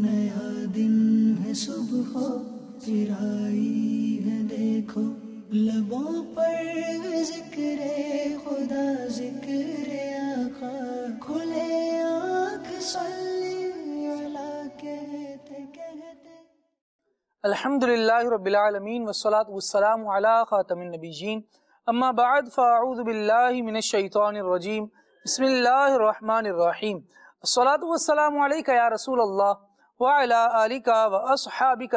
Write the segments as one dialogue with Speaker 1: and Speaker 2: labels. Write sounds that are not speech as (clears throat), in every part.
Speaker 1: नया दिन है सुबह फिर आई है देखो लबों पर जिक्र खुदा जिक्र आका खुले आँख
Speaker 2: अलहमदिल्ला रबालमीन वसलात वसलाम ख़ातमनबीजीन अम्मा बाद फ़ाऊदबिल्लिमिनशैतरजीम बसमीम सलात वसलाम या रसूल अल्लाह मदनी चैनल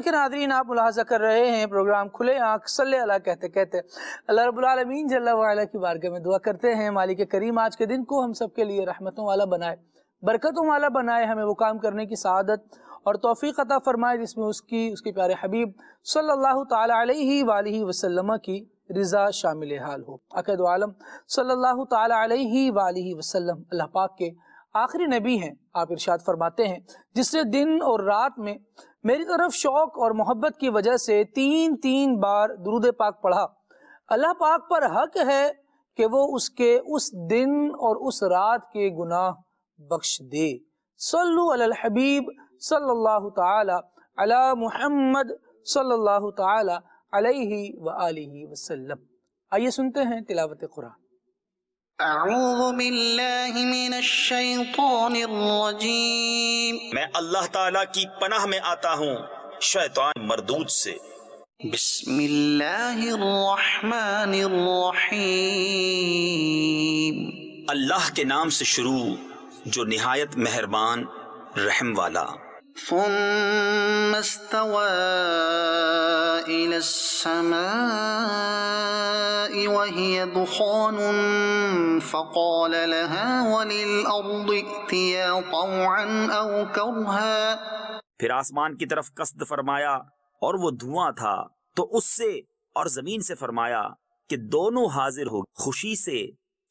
Speaker 2: के नादरीन आप मुलाजा कर रहे हैं प्रोग्राम खुले आँख सल अला कहते कहते अल्लाह रबालमीन जल्ला की बारगह में दुआ करते हैं मालिक करीम आज के दिन को हम सब के लिए रहमतों वाला बनाए बरकतों वाला बनाए हमें वो काम करने की सदत और तोफ़ी अता फ़रमाए जिसमें उसकी उसके प्यारे हबीब सल्लल्लाहु ताला वसल्लम की रज़ा शामिल हाल हो अकद आलम सल्लल्लाहु अलैहि वसल्लम अल्लाह पाक के आखिरी नबी हैं आप इरशाद फरमाते हैं जिसने दिन और रात में मेरी तरफ शौक और मोहब्बत की वजह से तीन तीन बार दरूद पाक पढ़ा अल्लाह पाक पर हक है कि वो उसके उस दिन और उस रात के गुनाह बख्श दे सल्लु अलल हबीब सल्लल्लाहु ताला अला मुहम्मद सल्लल्लाहु ताला अलैहि व आलिहि वसल्लम आइए सुनते
Speaker 3: हैं तिलावत कुरान
Speaker 4: أعوذ بالله من الشيطان
Speaker 3: الرجيم मैं अल्लाह ताला की पनाह में आता हूँ शैतान मरदूद से بسم الله الرحمن الرحيم अल्लाह के नाम से शुरू जो निहायत मेहरबान रहम वाला
Speaker 4: ثم استوى إلى السماء وهي دخان فقال لها وللأرض ائتيا طوعا أو كرها
Speaker 3: پھر آسمان کی طرف قصد فرمایا اور وہ دھواں تھا تو اس سے اور زمین سے فرمایا کہ دونوں حاضر ہو خوشی سے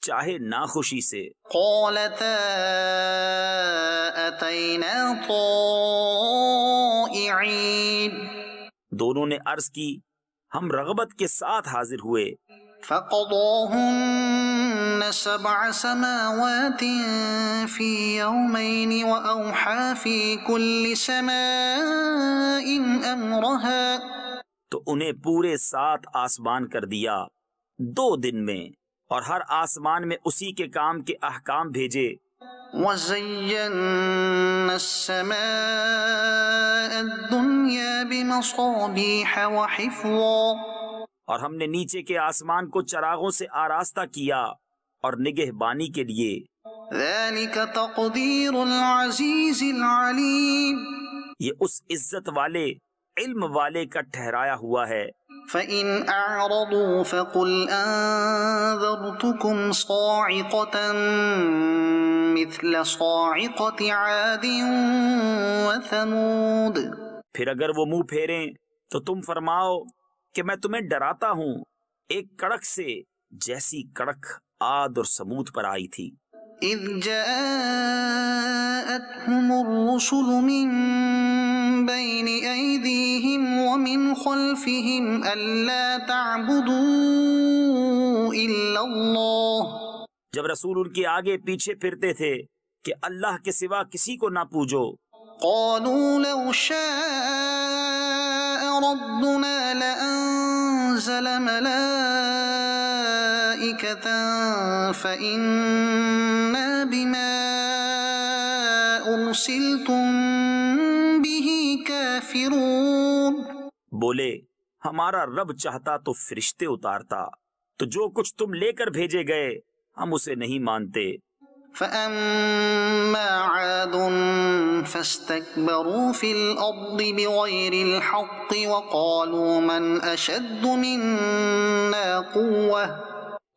Speaker 3: चाहे ना खुशी से दोनों ने अर्ज की हम रगबत के साथ हाजिर हुए
Speaker 4: سبع سماوات في يومين وأوحى في كل سماء
Speaker 3: أمرها तो उन्हें पूरे सात आसमान कर दिया दो दिन में और हर आसमान में उसी के काम के अहकाम भेजे और हमने नीचे के आसमान को चरागों से आरास्ता किया और निगहबानी के लिए ये उस इज्जत वाले इल्म वाले का ठहराया हुआ है
Speaker 4: فإن أعرضوا فقل أنذرتكم صاعقة مثل صاعقة عاد وثمود
Speaker 3: फिर अगर वो मुंह फेरे तो तुम फरमाओ कि मैं तुम्हें डराता हूँ एक कड़क से जैसी कड़क आद और समूद पर आई थी إذ
Speaker 4: جاءتهم الرسل من بين أيديهم ومن خلفهم ألا تعبدوا إلا الله
Speaker 3: जब रसूल उनके आगे पीछे फिरते थे कि अल्लाह के सिवा किसी को ना पूजो
Speaker 4: قالوا لو شاء ربنا لأنزل ملائكة فإنا بما أرسلتم
Speaker 3: बोले हमारा रब चाहता तो फरिश्ते उतारता तो जो कुछ तुम लेकर भेजे गए हम उसे नहीं मानते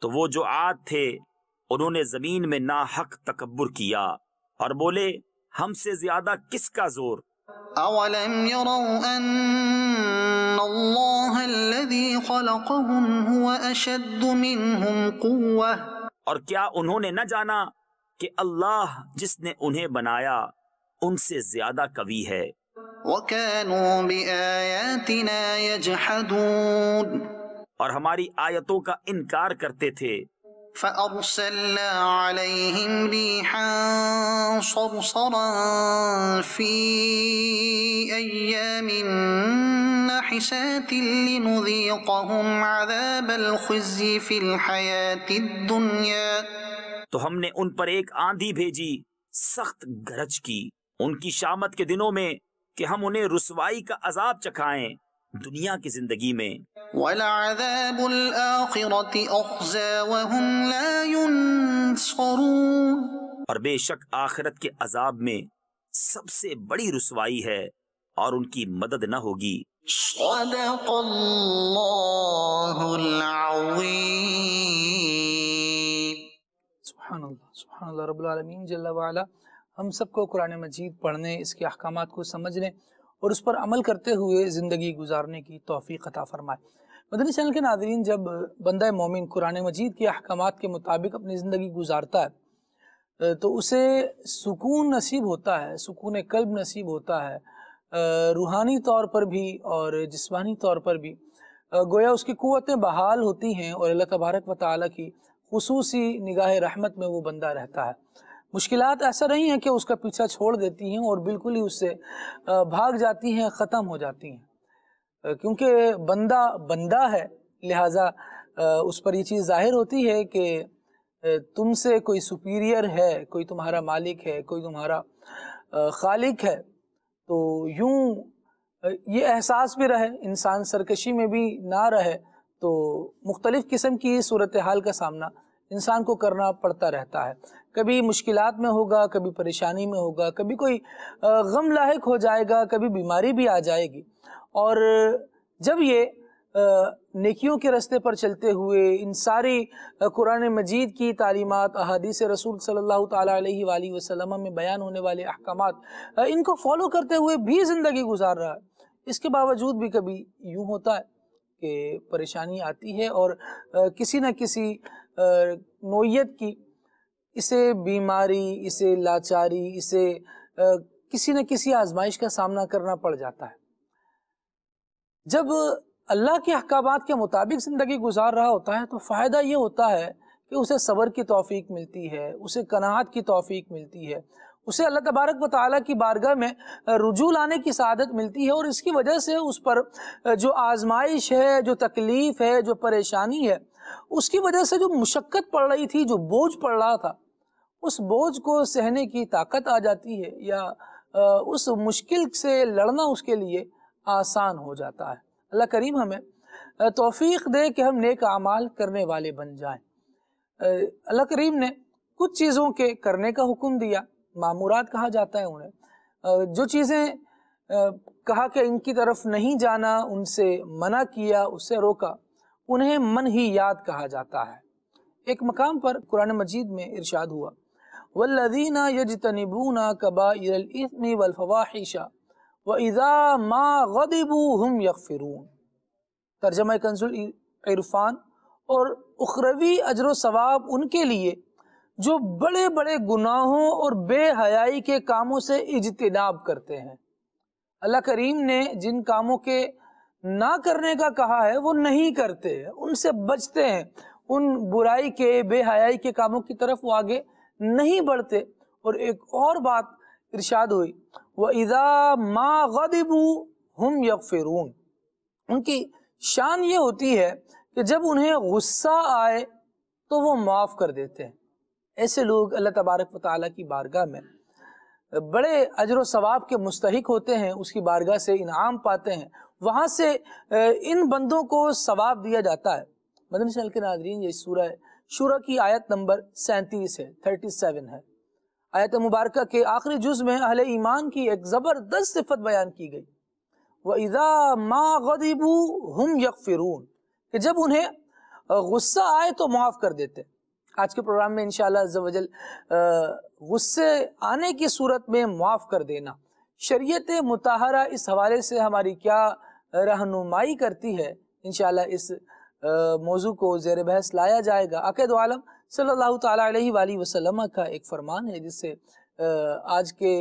Speaker 3: तो वो जो आद थे उन्होंने जमीन में ना हक तकबर किया और बोले हमसे ज्यादा किसका जोर
Speaker 4: أولم يروا أن الله الذي خلقهم هو أشد منهم قوة
Speaker 3: और क्या उन्होंने न जाना कि अल्लाह जिसने उन्हें बनाया उनसे ज्यादा कवि है وكانوا بآياتنا يجحدون और हमारी आयतों का इनकार करते थे
Speaker 4: فأرسلنا
Speaker 3: عليهم ريحا
Speaker 4: صرصرا في أيام نحسات لنذيقهم عذاب الخزي في
Speaker 3: الحياة الدنيا تو ہم نے ان پر ایک آندھی بھیجی سخت گرج کی ان کی شامت کے دنوں میں کہ ہم انہیں رسوائی کا عذاب چکھائیں دنیا کی زندگی میں
Speaker 4: ولعذاب الآخرة أخزى وهم لا ينصرون
Speaker 3: और बेशक आखिरत के अजाब में सबसे बड़ी रसवाई है और उनकी मदद न होगी
Speaker 2: रबालमीन हम सबको कुरान मजीद पढ़ने इसके अहकाम को समझने और उस पर अमल करते हुए ज़िंदगी गुजारने की तोफ़ी अता फरमाए मदनी चैनल के नादरीन जब बंदा मोमिन कुरान मजीद के अहकाम के मुताबिक अपनी ज़िंदगी गुजारता है तो उसे सुकून नसीब होता है सुकून कल्ब नसीब होता है रूहानी तौर पर भी और जिसमानी तौर पर भी गोया उसकी क़वतें बहाल होती हैं और अल्लाह तबारक व ताली की खसूसी निगाह रहमत में वो बंदा रहता है मुश्किल ऐसा नहीं है कि उसका पीछा छोड़ देती हैं और बिल्कुल ही उससे भाग जाती हैं ख़त्म हो जाती हैं क्योंकि बंदा बंदा है लिहाजा उस पर ये चीज़ ज़ाहिर होती है कि तुमसे कोई सुपीरियर है कोई तुम्हारा मालिक है कोई तुम्हारा खालिक है तो यूं ये एहसास भी रहे इंसान सरकशी में भी ना रहे तो मुख्तलिफ़ किस्म की सूरत हाल का सामना इंसान को करना पड़ता रहता है कभी मुश्किल में होगा कभी परेशानी में होगा कभी कोई गम लाक हो जाएगा कभी बीमारी भी आ जाएगी और जब ये नेकियों के रास्ते पर चलते हुए इन सारी कुरान मजीद की तालीमत अहादीस रसूल सल्लल्लाहु अलैहि वसल्लम में बयान होने वाले अहकाम इनको फॉलो करते हुए भी ज़िंदगी गुजार रहा है इसके बावजूद भी कभी यूँ होता है कि परेशानी आती है और किसी न किसी नोयत की इसे बीमारी इसे लाचारी इसे किसी न किसी आजमाइश का सामना करना पड़ जाता है जब अल्लाह के अहकाम के मुताबिक ज़िंदगी गुजार रहा होता है तो फ़ायदा ये होता है कि उसे सब्र की तोफ़ी मिलती है उसे कनाहत की तोफ़ी मिलती है उसे अल्लाह तबारक व ताली की बारगाह में रुजू लाने की शादत मिलती है और इसकी वजह से उस पर जो आजमाइश है जो तकलीफ़ है जो परेशानी है उसकी वजह से जो मुशक्क़त पड़ रही थी जो बोझ पड़ रहा था उस बोझ को सहने की ताकत आ जाती है या उस मुश्किल से लड़ना उसके लिए आसान हो जाता है अल्लाह करीम हमें तोफीक दे कि हम नेक अमाल करने वाले बन जाएं अल्लाह करीम ने कुछ चीज़ों के करने का हुक्म दिया मामूरात कहा जाता है उन्हें जो चीज़ें कहा कि इनकी तरफ नहीं जाना उनसे मना किया उससे रोका उन्हें मन ही याद कहा जाता है एक मकाम पर कुरान मजीद में इरशाद हुआ वल्लदीना यजतनिबूना कबाइल इस्मी वलफवाहिशा व इज़ा मा गदिबू हम यकफ़िरून तर्जमा कंजुल इरफान और उखरवी अजर सवाब उनके लिए जो बड़े बड़े गुनाहों और बेहयाई के कामों से इजतनाब करते हैं अल्लाह करीम ने जिन कामों के ना करने का कहा है वो नहीं करते हैं उनसे बचते हैं उन बुराई के बेहयाई के कामों की तरफ वो आगे नहीं बढ़ते और एक और बात इरशाद हुई व इदा मा हम यकफिरून उनकी शान ये होती है कि जब उन्हें गुस्सा आए तो वो माफ़ कर देते हैं ऐसे लोग अल्लाह तबारक वाली की बारगाह में बड़े अजर सवाब के मुस्तक होते हैं उसकी बारगाह से इनाम पाते हैं वहाँ से इन बंदों को सवाब दिया जाता है मदन शल के नाजरीन ये सूरह शुरा की आयत नंबर सैंतीस है थर्टी सेवन है आयत मुबारक के आखिरी जुज में अहल ईमान की एक ज़बरदस्त सिफत बयान की गई व इज़ा मा गदबू हम यकफ़िरून कि जब उन्हें गुस्सा आए तो माफ कर देते आज के प्रोग्राम में इन गुस्से आने की सूरत में माफ कर देना शरीयत मुताहरा इस हवाले से हमारी क्या रहनुमाई करती है इनशाला इस मौजू को जेर बहस लाया जाएगा अकद आलम सल्लल्लाहु अलैहि वाली वसल्लम का एक फरमान है जिससे आज के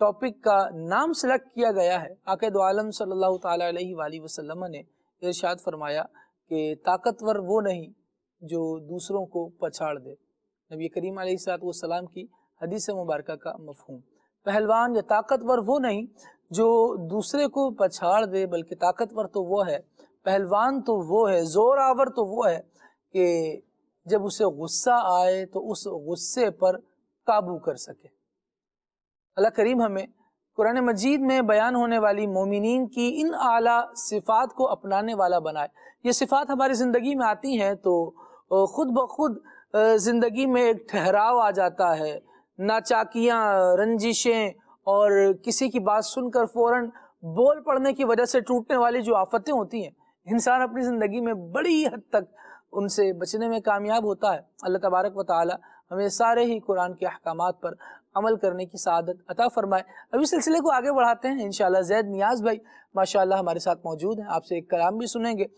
Speaker 2: टॉपिक का नाम सेलेक्ट किया गया है अकद आलम सल्लल्लाहु अलैहि वाली वसल्लम ने इरशाद फरमाया कि ताकतवर वो नहीं जो दूसरों को पछाड़ दे नबी करीम सलाम की हदीस मुबारक का मफहम पहलवान या ताकतवर वो नहीं जो दूसरे को पछाड़ दे बल्कि ताकतवर तो वो है पहलवान तो वो है जोरावर तो वो है कि जब उसे गुस्सा आए तो उस गुस्से पर काबू कर सके अल्लाह करीम हमें कुरान मजीद में बयान होने वाली मोमिन की इन आला सिफात को अपनाने वाला बनाए ये सिफात हमारी ज़िंदगी में आती हैं तो ख़ुद ब खुद ज़िंदगी में एक ठहराव आ जाता है नाचाकियाँ रंजिशें और किसी की बात सुनकर फौरन बोल पड़ने की वजह से टूटने वाली जो आफतें होती हैं इंसान अपनी ज़िंदगी में बड़ी हद तक उनसे बचने में कामयाब होता है अल्लाह तबारक व ताली हमें सारे ही कुरान के अहकाम पर अमल करने की सादत अता फ़रमाए अभी सिलसिले को आगे बढ़ाते हैं इन जैद नियाज़ भाई माशा हमारे साथ मौजूद हैं आपसे एक कलाम भी सुनेंगे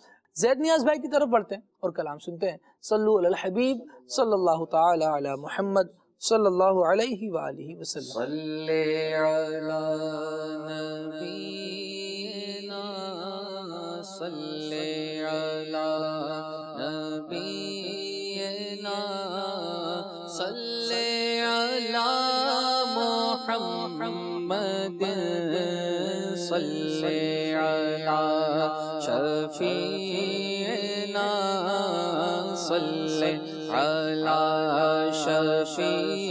Speaker 2: जैद नियाज भाई की तरफ बढ़ते हैं और कलाम सुनते हैं सल्लु हबीब सल्लल्लाहु ताला अला मुहम्मद सल्लल्लाहु अलैहि वालैहि वसल्लम
Speaker 1: सल्ले अला नबीना सल्ले अला मोहम्मद सल्ले अला शफीना सल्ले अला शफी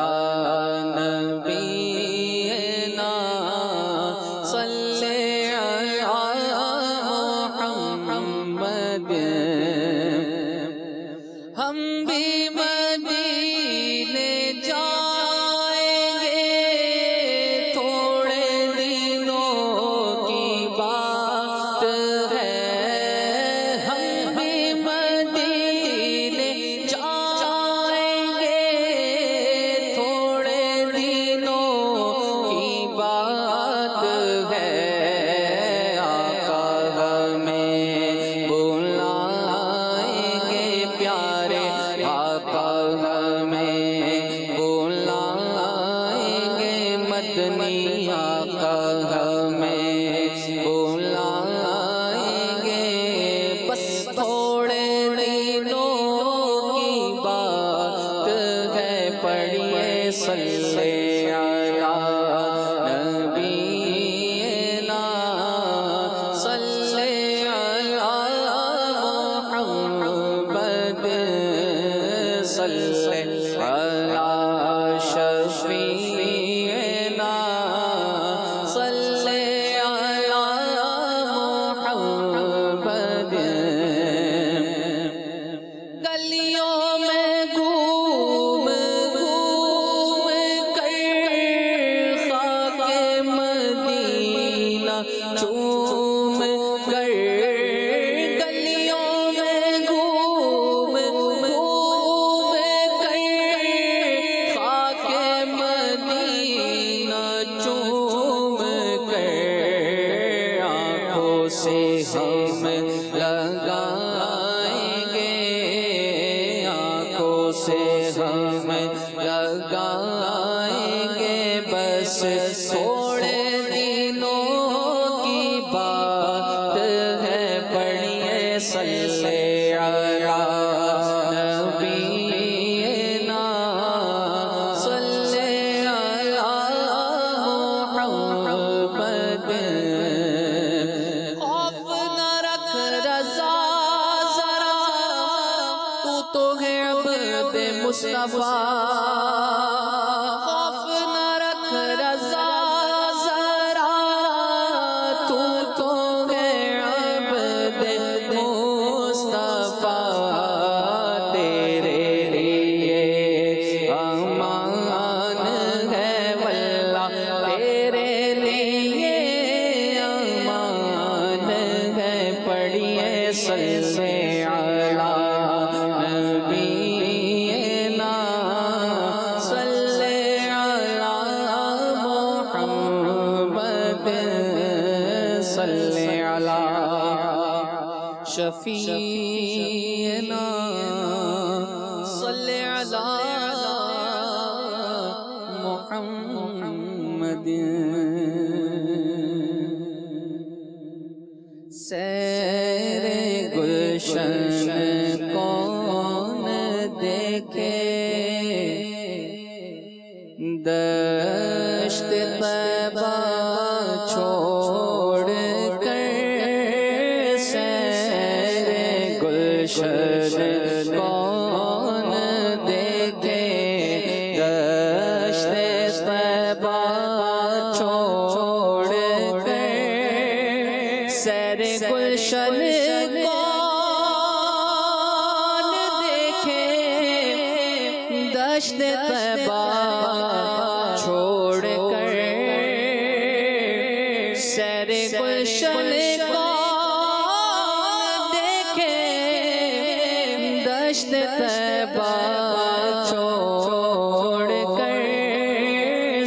Speaker 1: la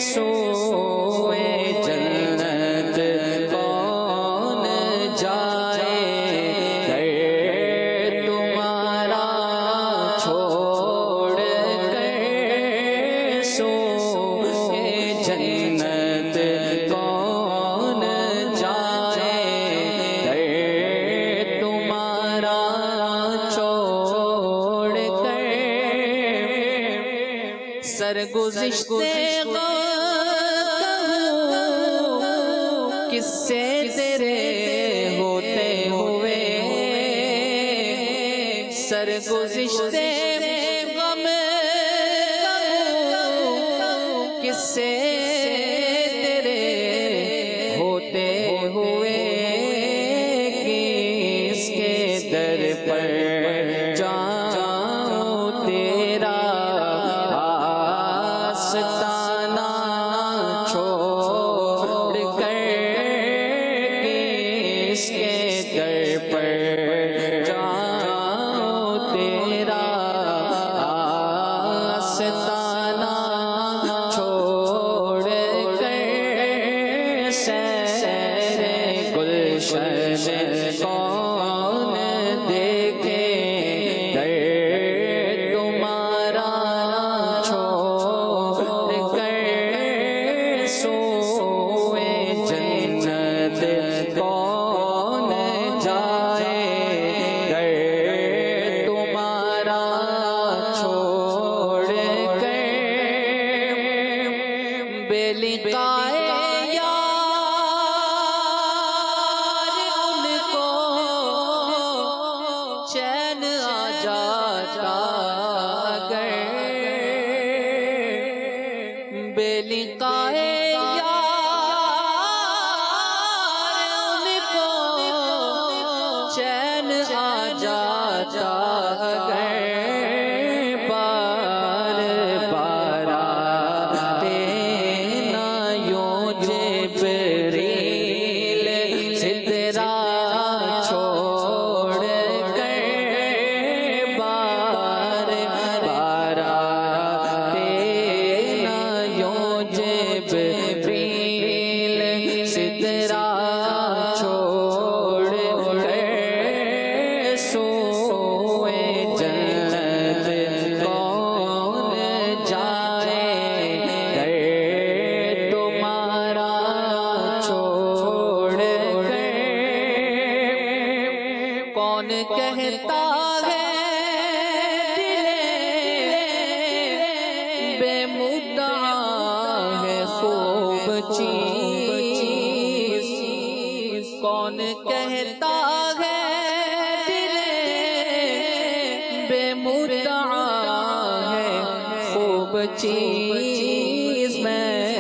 Speaker 1: सोए जन्नत कौन जाए कर तुम्हारा छोड़ कर सोए जन्नत कौन जाए कर तुम्हारा छोड़ कर सरगुजश्ते चीज मैं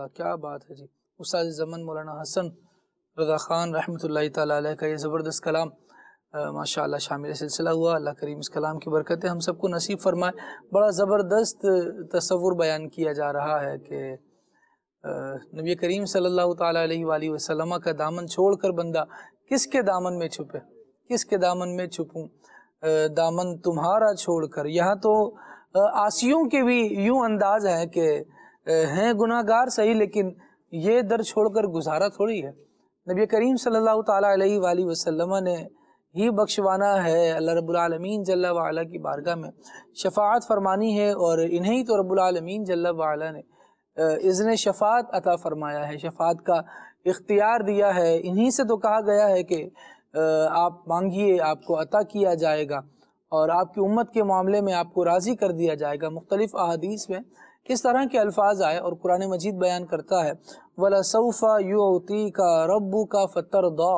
Speaker 2: माशाल्लाह क्या बात है जी उसाद ज़मन मौलाना हसन रजा ख़ान रहमत ला का ये ज़बरदस्त कलाम माशा शामिल सिलसिला हुआ अल्लाह करीम इस कलाम की बरकत है हम सबको नसीब फरमाए बड़ा ज़बरदस्त तस्वुर बयान किया जा रहा है कि नबी करीम सल्लल्लाहु अलैहि वसल्लम का दामन छोड़कर बंदा किसके दामन में छुपे किसके दामन में छुपूं दामन तुम्हारा छोड़कर यहाँ तो आसियों के भी यूँ अंदाज है कि हैं गुनाहगार सही लेकिन ये दर छोड़कर गुजारा थोड़ी है नबी करीम सल्लल्लाहु अलैहि वाली वसल्लम ने ही बख्शवाना है अल्लाह रबालमीन जल्ला वाला की बारगाह में शफात फरमानी है और इन्हें ही तो रबालमीन जल्ला वाला ने इज़न शफात अता फरमाया है शफात का इख्तियार दिया है इन्हीं से तो कहा गया है कि आप मांगिए आपको अता किया जाएगा और आपकी उम्मत के मामले में आपको राज़ी कर दिया जाएगा मुख्तलिफ़ अहादीस में किस तरह के अल्फाज आए और कुरान मजीद बयान करता है वला सऊफ़ा यूती का रबू का फ़तर दौ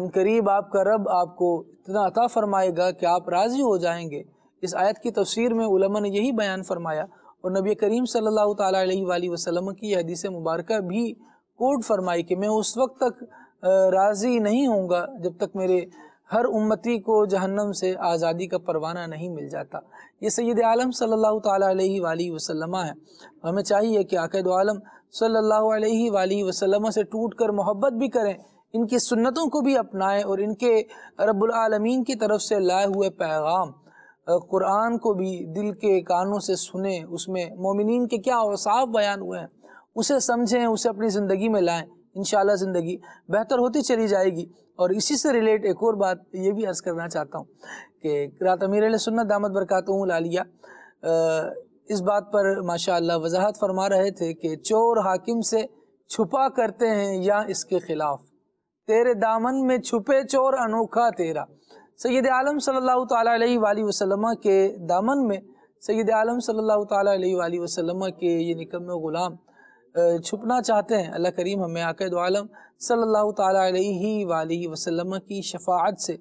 Speaker 2: इन करीब आपका रब आपको इतना अता फ़रमाएगा कि आप राज़ी हो जाएंगे इस आयत की तफसीर में उलमा ने यही बयान फरमाया और नबी करीम सल्लल्लाहु अलैहि वसल्लम की हदीस मुबारक भी कोट फरमाई कि मैं उस वक्त तक राज़ी नहीं होऊंगा जब तक मेरे हर उम्मती को जहन्नम से आज़ादी का परवाना नहीं मिल जाता ये सैद आलम सल्लल्लाहु अलैहि वाली वसल्लम है हमें चाहिए कि आकद आलम सल्लल्लाहु अलैहि वाली वसल्लम से टूट कर मोहब्बत भी करें इनकी सुन्नतों को भी अपनाएं और इनके रबालमीन की तरफ से लाए हुए पैगाम कुरान को भी दिल के कानों से सुने उसमें मोमिन के क्या औसाफ बयान हुए हैं उसे समझें उसे अपनी ज़िंदगी में लाएं इन ज़िंदगी बेहतर होती चली जाएगी और इसी से रिलेट एक और बात ये भी अर्ज़ करना चाहता हूँ कि रात अमीर सुन्नत दामद बरकत लालिया इस बात पर माशाल्लाह वजाहत फरमा रहे थे कि चोर हाकिम से छुपा करते हैं या इसके खिलाफ तेरे दामन में छुपे चोर अनोखा तेरा सैद आलम सल वसलम के दामन में सैद आलम सल्ला वसलम के ये निकम्मे ग़ुलाम छुपना चाहते हैं अल्लाह करीम हमें आकद आलम सल्लल्लाहु अलैहि वसल्लम की शफात से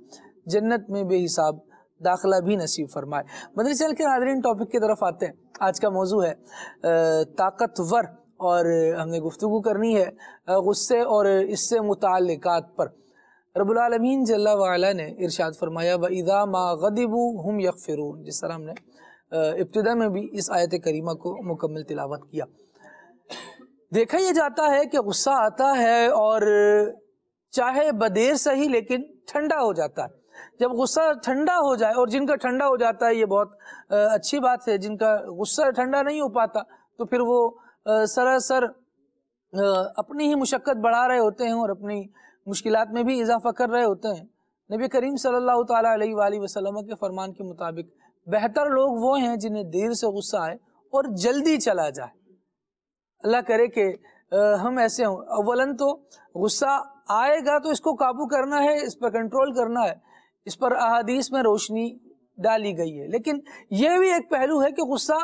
Speaker 2: जन्नत में बेहिसाब दाखला भी नसीब फरमाए मदरस के नादरीन टॉपिक की तरफ आते हैं आज का मौजू है ताकतवर और हमने गुफ्तु करनी है गुस्से और इससे मुतल पर रबालमीन जल्ला ने इरशाद फरमाया व इदा मा गदिबू हम यकफ़िरून जिस तरह हमने इब्तदा में भी इस आयत करीमा को मुकम्मल तिलावत किया देखा यह जाता है कि गुस्सा आता है और चाहे बदेर सही लेकिन ठंडा हो जाता है जब गुस्सा ठंडा हो जाए और जिनका ठंडा हो जाता है ये बहुत अच्छी बात है जिनका गुस्सा ठंडा नहीं हो पाता तो फिर वो सरासर अपनी ही मुशक्क़त बढ़ा रहे होते हैं और अपनी मुश्किल में भी इजाफा कर रहे होते हैं नबी करीम सल्लल्लाहु अलैहि वसल्लम के फरमान के मुताबिक बेहतर लोग वो हैं जिन्हें देर से गुस्सा आए और जल्दी चला जाए अल्लाह करे कि हम ऐसे हों अवलन तो गुस्सा आएगा तो इसको काबू करना है इस पर कंट्रोल करना है इस पर अहादीस में रोशनी डाली गई है लेकिन यह भी एक पहलू है कि गुस्सा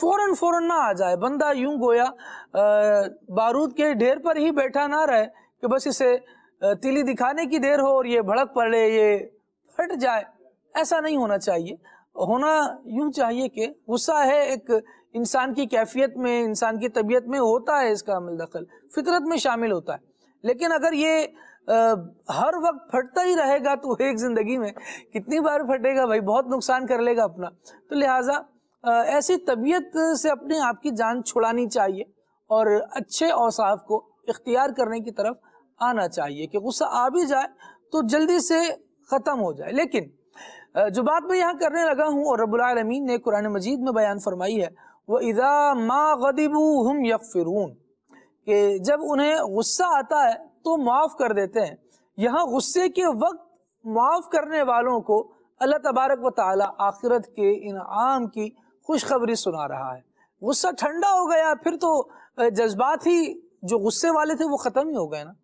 Speaker 2: फौरन फौरन ना आ जाए बंदा यूं गोया बारूद के ढेर पर ही बैठा ना रहे कि बस इसे तिली दिखाने की देर हो और ये भड़क पड़े ये फट जाए ऐसा नहीं होना चाहिए होना यूं चाहिए कि गुस्सा है एक इंसान की कैफियत में इंसान की तबीयत में होता है इसका अमल दखल फितरत में शामिल होता है लेकिन अगर ये आ, हर वक्त फटता ही रहेगा तो (laughs) एक ज़िंदगी में कितनी बार फटेगा भाई बहुत नुकसान कर लेगा अपना तो लिहाजा ऐसी तबीयत से अपने आप की जान छुड़ानी चाहिए और अच्छे औसाफ को इख्तियार करने की तरफ आना चाहिए कि गुस्सा आ भी जाए तो जल्दी से ख़त्म हो जाए लेकिन जो बात मैं यहाँ करने लगा हूँ और रबुलमीन ने कुरान मजीद में बयान फरमाई है व इदा माँ गदीबू हम यकफ़िरून कि जब उन्हें गुस्सा आता है तो माफ़ कर देते हैं यहाँ गुस्से के वक्त माफ़ करने वालों को अल्लाह तबारक व ताली आखिरत के आम की खुशखबरी सुना रहा है गुस्सा ठंडा हो गया फिर तो जज्बात ही जो गुस्से वाले थे वो ख़त्म ही हो गए ना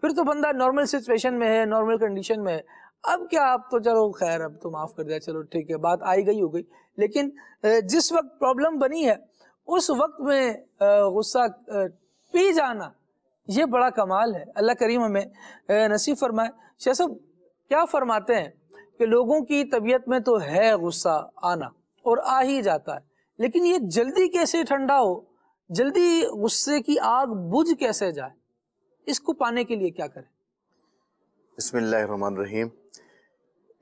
Speaker 2: फिर तो बंदा नॉर्मल सिचुएशन में है नॉर्मल कंडीशन में है अब क्या आप तो चलो खैर अब तो माफ कर दिया चलो ठीक है बात आई गई हो गई लेकिन जिस वक्त प्रॉब्लम बनी है उस वक्त में गुस्सा पी जाना ये बड़ा कमाल है अल्लाह करीम हमें नसीब फरमाए शेख साहब क्या फरमाते हैं कि लोगों की तबीयत में तो है गुस्सा आना और आ ही जाता है लेकिन ये जल्दी कैसे ठंडा हो जल्दी गुस्से की आग बुझ कैसे जाए इसको पाने के लिए क्या करें
Speaker 5: बसमीम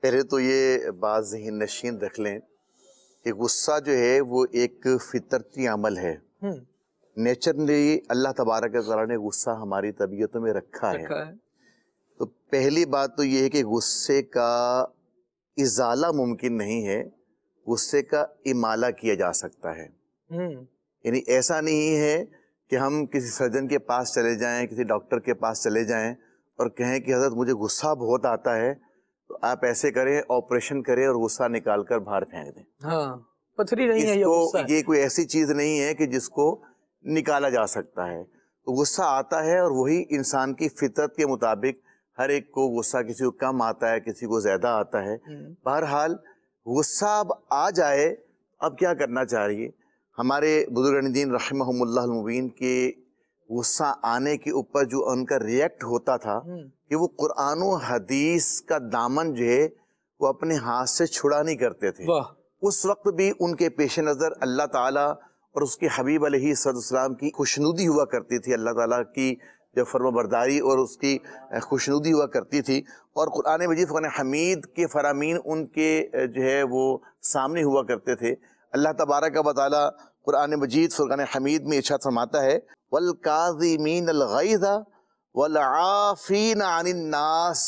Speaker 5: पहले तो ये बात जहन नशीन रख लें कि गुस्सा जो है वो एक फितरती अमल है
Speaker 6: हम्म।
Speaker 5: नेचरली अल्लाह तबारक तला ने गुस्सा हमारी तबीयतों में रखा, रखा है।, है तो पहली बात तो ये है कि गुस्से का इजाला मुमकिन नहीं है गुस्से का इमाला किया जा सकता है हम्म। यानी ऐसा नहीं है कि हम किसी सर्जन के पास चले जाएं किसी डॉक्टर के पास चले जाएं और कहें कि हजरत मुझे गुस्सा बहुत आता है तो आप ऐसे करें ऑपरेशन करें और गुस्सा निकाल कर बाहर फेंक दें
Speaker 2: हाँ, पथरी नहीं है ये,
Speaker 5: ये कोई ऐसी चीज नहीं है कि जिसको निकाला जा सकता है तो गुस्सा आता है और वही इंसान की फितरत के मुताबिक हर एक को गुस्सा किसी को कम आता है किसी को ज्यादा आता है हम्म। बहरहाल गुस्सा अब आ जाए अब क्या करना चाहिए हमारे बुजुर्गीन रहीमबीन के गुस्सा आने के ऊपर जो उनका रिएक्ट होता था हम्म। कि वो कुरान हदीस का दामन जो है वो अपने हाथ से छुड़ा नहीं करते थे उस वक्त भी उनके पेश नज़र अल्लाह ताला और उसके हबीब सलाम की खुशनुदी हुआ करती थी अल्लाह ताला की जो फर्मबरदारी और उसकी खुशनुदी हुआ करती थी और कुरान मजीद फ़ुरान हमीद के फरामीन उनके जो है वो सामने हुआ करते थे अल्लाह तबारक का बताला कुरान मजीद फ़ुरान हमीद में इशात फरमाता है वल काजीमीन अलगैज़ा वलआफ़ीन अनिन्नास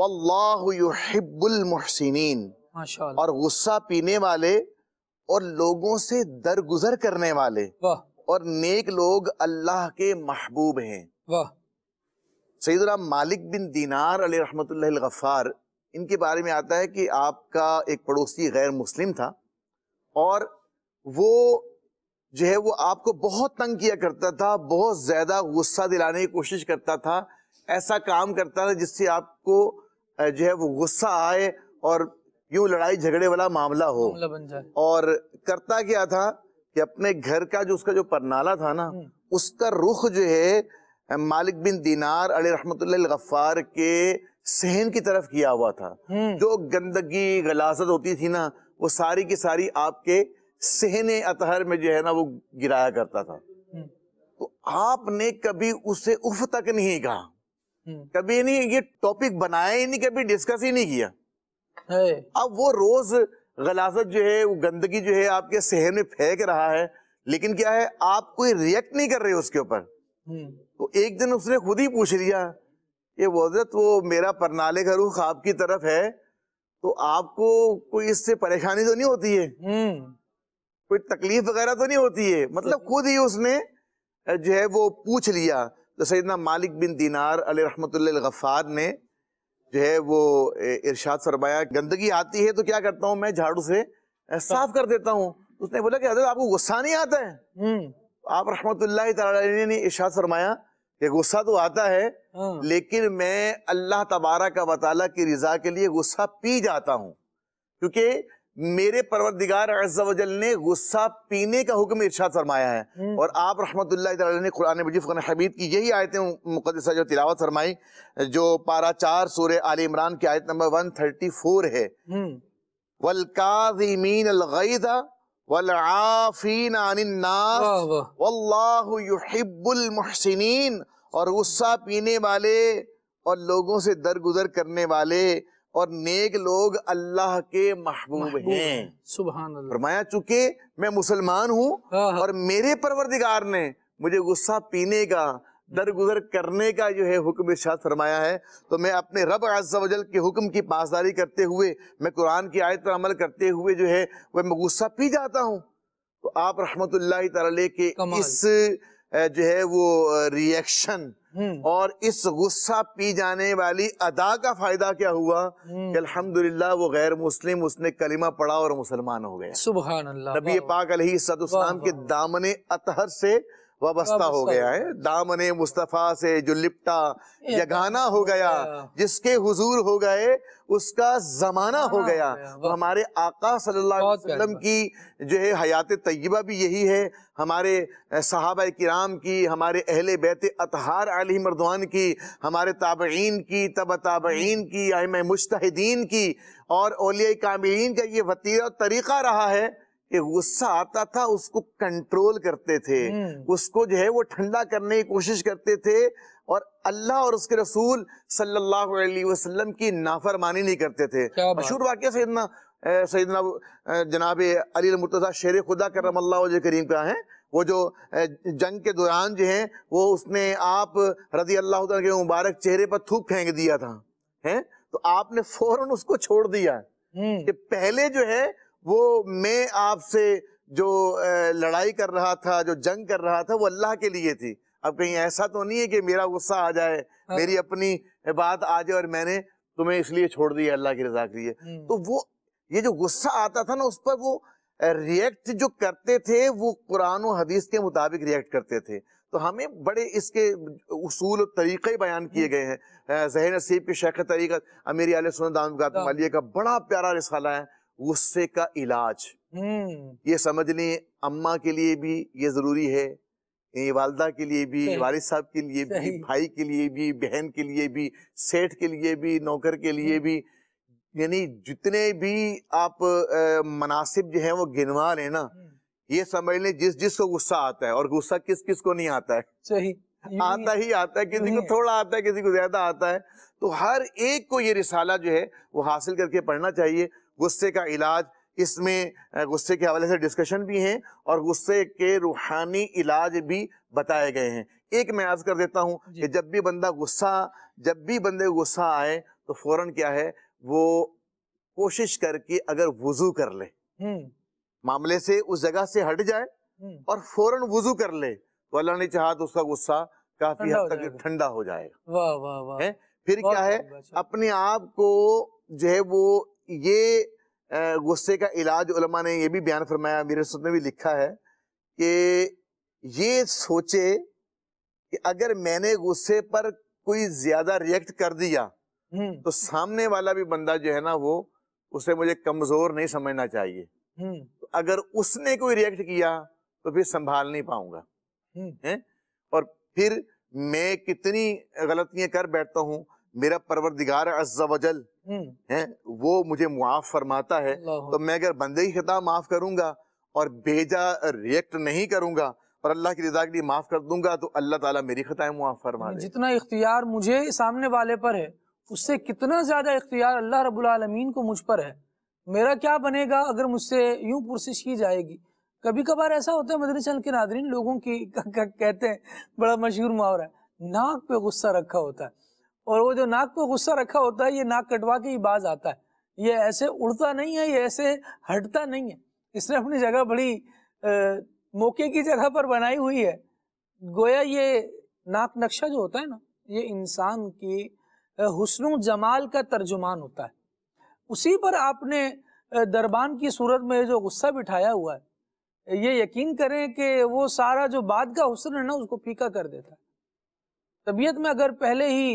Speaker 5: वल्लाहुल मुहसिनीन और गुस्सा पीने वाले और लोगों से दरगुजर करने वाले और नेक लोग अल्लाह के महबूब हैं सईदरा मालिक बिन दीनार अली रहमतुल्लाह इनके बारे में आता है कि आपका एक पड़ोसी गैर मुस्लिम था और वो जो है वो आपको बहुत तंग किया करता था बहुत ज़्यादा गुस्सा दिलाने की कोशिश करता था ऐसा काम करता था जिससे आपको जो है वो गुस्सा आए और यूं लड़ाई झगड़े वाला मामला हो मामला बन जाए और करता क्या था कि अपने घर का जो उसका जो परनाला था ना हम्म। उसका रुख जो है मालिक बिन दीनार अली रहमत गफ्फार के सहन की तरफ किया हुआ था हम्म। जो गंदगी गलासत होती थी ना वो सारी की सारी आपके सहने अतहर में जो है ना वो गिराया करता था हम्म। तो आपने कभी उसे उफ तक नहीं कहा हम्म। कभी नहीं ये टॉपिक बनाया ही नहीं कभी डिस्कस ही नहीं किया अब वो रोज गलाजत जो है वो गंदगी जो है आपके सहन में फेंक रहा है लेकिन क्या है आप कोई रिएक्ट नहीं कर रहे उसके ऊपर हम्म। तो एक दिन उसने खुद ही पूछ लिया ये वजरत वो मेरा परनाले का रुख आपकी तरफ है तो आपको कोई इससे परेशानी तो नहीं होती है कोई तकलीफ वगैरह तो नहीं होती है मतलब खुद ही उसने जो है वो पूछ लिया तो सैदना मालिक बिन दीनार रहमत गफ़ार ने जो है वो इरशाद फरमाया गंदगी आती है तो क्या करता हूँ मैं झाड़ू से साफ कर देता हूँ उसने बोला कि हजरत आपको गुस्सा नहीं आता है हम्म। आप रहमत ने इर्शाद फरमाया कि गुस्सा तो आता है हाँ। लेकिन मैं अल्लाह तबारा का वाली की रजा के लिए गुस्सा पी जाता हूँ क्योंकि मेरे परवरदिगार अज्जावजल ने गुस्सा पीने का हुक्म इर्शाद फरमाया है हम्म। और आप रहमत ने कुरान मजीद कुरान हबीब की यही आयतें मुकदसा जो तिलावत फरमाई जो पारा चार सूर आल इमरान की आयत नंबर वन थर्टी फोर है वलकाजीमीन अलगैदा वलआफीन और गुस्सा पीने वाले और लोगों से दरगुजर करने वाले और नेक लोग अल्लाह के महबूब हैं सुबह फरमाया चूंकि मैं मुसलमान हूँ हाँ, हाँ। और मेरे परवरदिगार ने मुझे गुस्सा पीने का दरगुजर करने का जो है हुक्म इर्शाद फरमाया है तो मैं अपने रब अजल के हुक्म की पासदारी करते हुए मैं कुरान की आयत पर अमल करते हुए जो है वह मैं गुस्सा पी जाता हूँ तो आप रहमत ला के इस जो है वो रिएक्शन हम्म। और इस गुस्सा पी जाने वाली अदा का फायदा क्या हुआ हम्म। कि अल्हम्दुलिल्लाह वो गैर मुस्लिम उसने कलिमा पढ़ा और मुसलमान हो गया सुबह नबी पाक सदुस्लाम के दामने अतहर से वाबस्ता हो गया है दामने मुस्तफ़ा से जो लिपटा जगाना हो गया जिसके हुजूर हो गए उसका जमाना हो गया वो हमारे आका सल्लल्लाहु अलैहि वसल्लम की जो है हयात तय्यबा भी यही है हमारे सहाबा किराम की हमारे अहले बैत अतहार अली मरदवान की हमारे ताबईन की तब ताबईन की आम मुश्तदीन की और औलिया कामीन का ये वतीरा तरीक़ा रहा है कि गुस्सा आता था उसको कंट्रोल करते थे हम्म। उसको जो है वो ठंडा करने की कोशिश करते थे और अल्लाह और उसके रसूल सल्लल्लाहु अलैहि वसल्लम की नाफरमानी नहीं करते थे मशहूर वाक्य सैदना सैदना जनाब अली मुर्तज़ा शेर खुदा करम अल्लाह करीम का है वो जो जंग के दौरान जो है वो उसने आप रजी अल्लाह के मुबारक चेहरे पर थूक फेंक दिया था हैं तो आपने फौरन उसको छोड़ दिया हम्म। कि पहले जो है वो मैं आपसे जो लड़ाई कर रहा था जो जंग कर रहा था वो अल्लाह के लिए थी अब कहीं ऐसा तो नहीं है कि मेरा गुस्सा आ जाए हाँ। मेरी अपनी बात आ जाए और मैंने तुम्हें इसलिए छोड़ दिया अल्लाह की रजा के लिए हम्म। तो वो ये जो गुस्सा आता था ना उस पर वो रिएक्ट जो करते थे वो कुरान और हदीस के मुताबिक रिएक्ट करते थे तो हमें बड़े इसके उसूल और तरीक़े बयान किए हम्म। गए हैं जहर नसीब की शेख तरीक अमीर आल सुन दाम का बड़ा प्यारा रिसाला है गुस्से का इलाज हम्म। ये समझ लें अम्मा के लिए भी ये जरूरी है ये वालदा के लिए भी वारिस साहब के लिए भी भाई के लिए भी बहन के लिए भी सेठ के लिए भी नौकर के लिए हम्म। भी यानी जितने भी आप मुनासिब जो है वो गिनवा रहे ना हम्म। ये समझ लें जिस जिस को गुस्सा आता है और गुस्सा किस किस को नहीं आता है सही आता ही आता है किसी को थोड़ा आता है किसी को ज्यादा आता है तो हर एक को ये रिसाला जो है वो हासिल करके पढ़ना चाहिए गुस्से का इलाज इसमें गुस्से के हवाले से डिस्कशन भी हैं और गुस्से के रूहानी इलाज भी बताए गए हैं एक मैं आज कर देता हूँ कि जब भी बंदा गुस्सा जब भी बंदे गुस्सा आए तो फौरन क्या है वो कोशिश करके अगर वजू कर ले मामले से उस जगह से हट जाए और फौरन वजू कर ले तो अल्लाह ने चाहा तो उसका गुस्सा काफी हद तक ठंडा हो जाएगा वाह वाह वाह फिर क्या है अपने आप को जो है वो ये गुस्से का इलाज उलमा ने ये भी बयान फरमाया मेरे सुन में भी लिखा है कि ये सोचे कि अगर मैंने गुस्से पर कोई ज्यादा रिएक्ट कर दिया हम्म। तो सामने वाला भी बंदा जो है ना वो उसे मुझे कमजोर नहीं समझना चाहिए हम्म। तो अगर उसने कोई रिएक्ट किया तो फिर संभाल नहीं पाऊंगा हम्म। है? और फिर मैं कितनी गलतियां कर बैठता हूँ मेरा परवरदिगार अज्जा वजल हम्म। हैं वो मुझे मुआफ फरमाता है तो मैं अगर बंदे की खता माफ करूंगा और बेजा रिएक्ट नहीं करूंगा और अल्लाह की रजा के लिए माफ कर दूंगा तो अल्लाह ताला मेरी खताएं मुआफ फरमा
Speaker 2: जितना इख्तियार मुझे सामने वाले पर है उससे कितना ज्यादा इख्तियार अल्लाह रब्बुल रबालमीन को मुझ पर है मेरा क्या बनेगा अगर मुझसे यूं पुरसिश की जाएगी कभी कभार ऐसा होता है मदरसल के नादरीन लोगों की (laughs) कहते हैं बड़ा मशहूर मुहावरा है नाक पे गुस्सा रखा होता है और वो जो नाक पे गुस्सा रखा होता है ये नाक कटवा के ही बाज आता है ये ऐसे उड़ता नहीं है ये ऐसे हटता नहीं है इसने अपनी जगह बड़ी आ, मौके की जगह पर बनाई हुई है गोया ये नाक नक्शा जो होता है ना ये इंसान की हुसन जमाल का तर्जुमान होता है उसी पर आपने दरबान की सूरत में जो गुस्सा बिठाया हुआ है ये यकीन करें कि वो सारा जो बाद का हुसन है ना उसको फीका कर देता है तबीयत में अगर पहले ही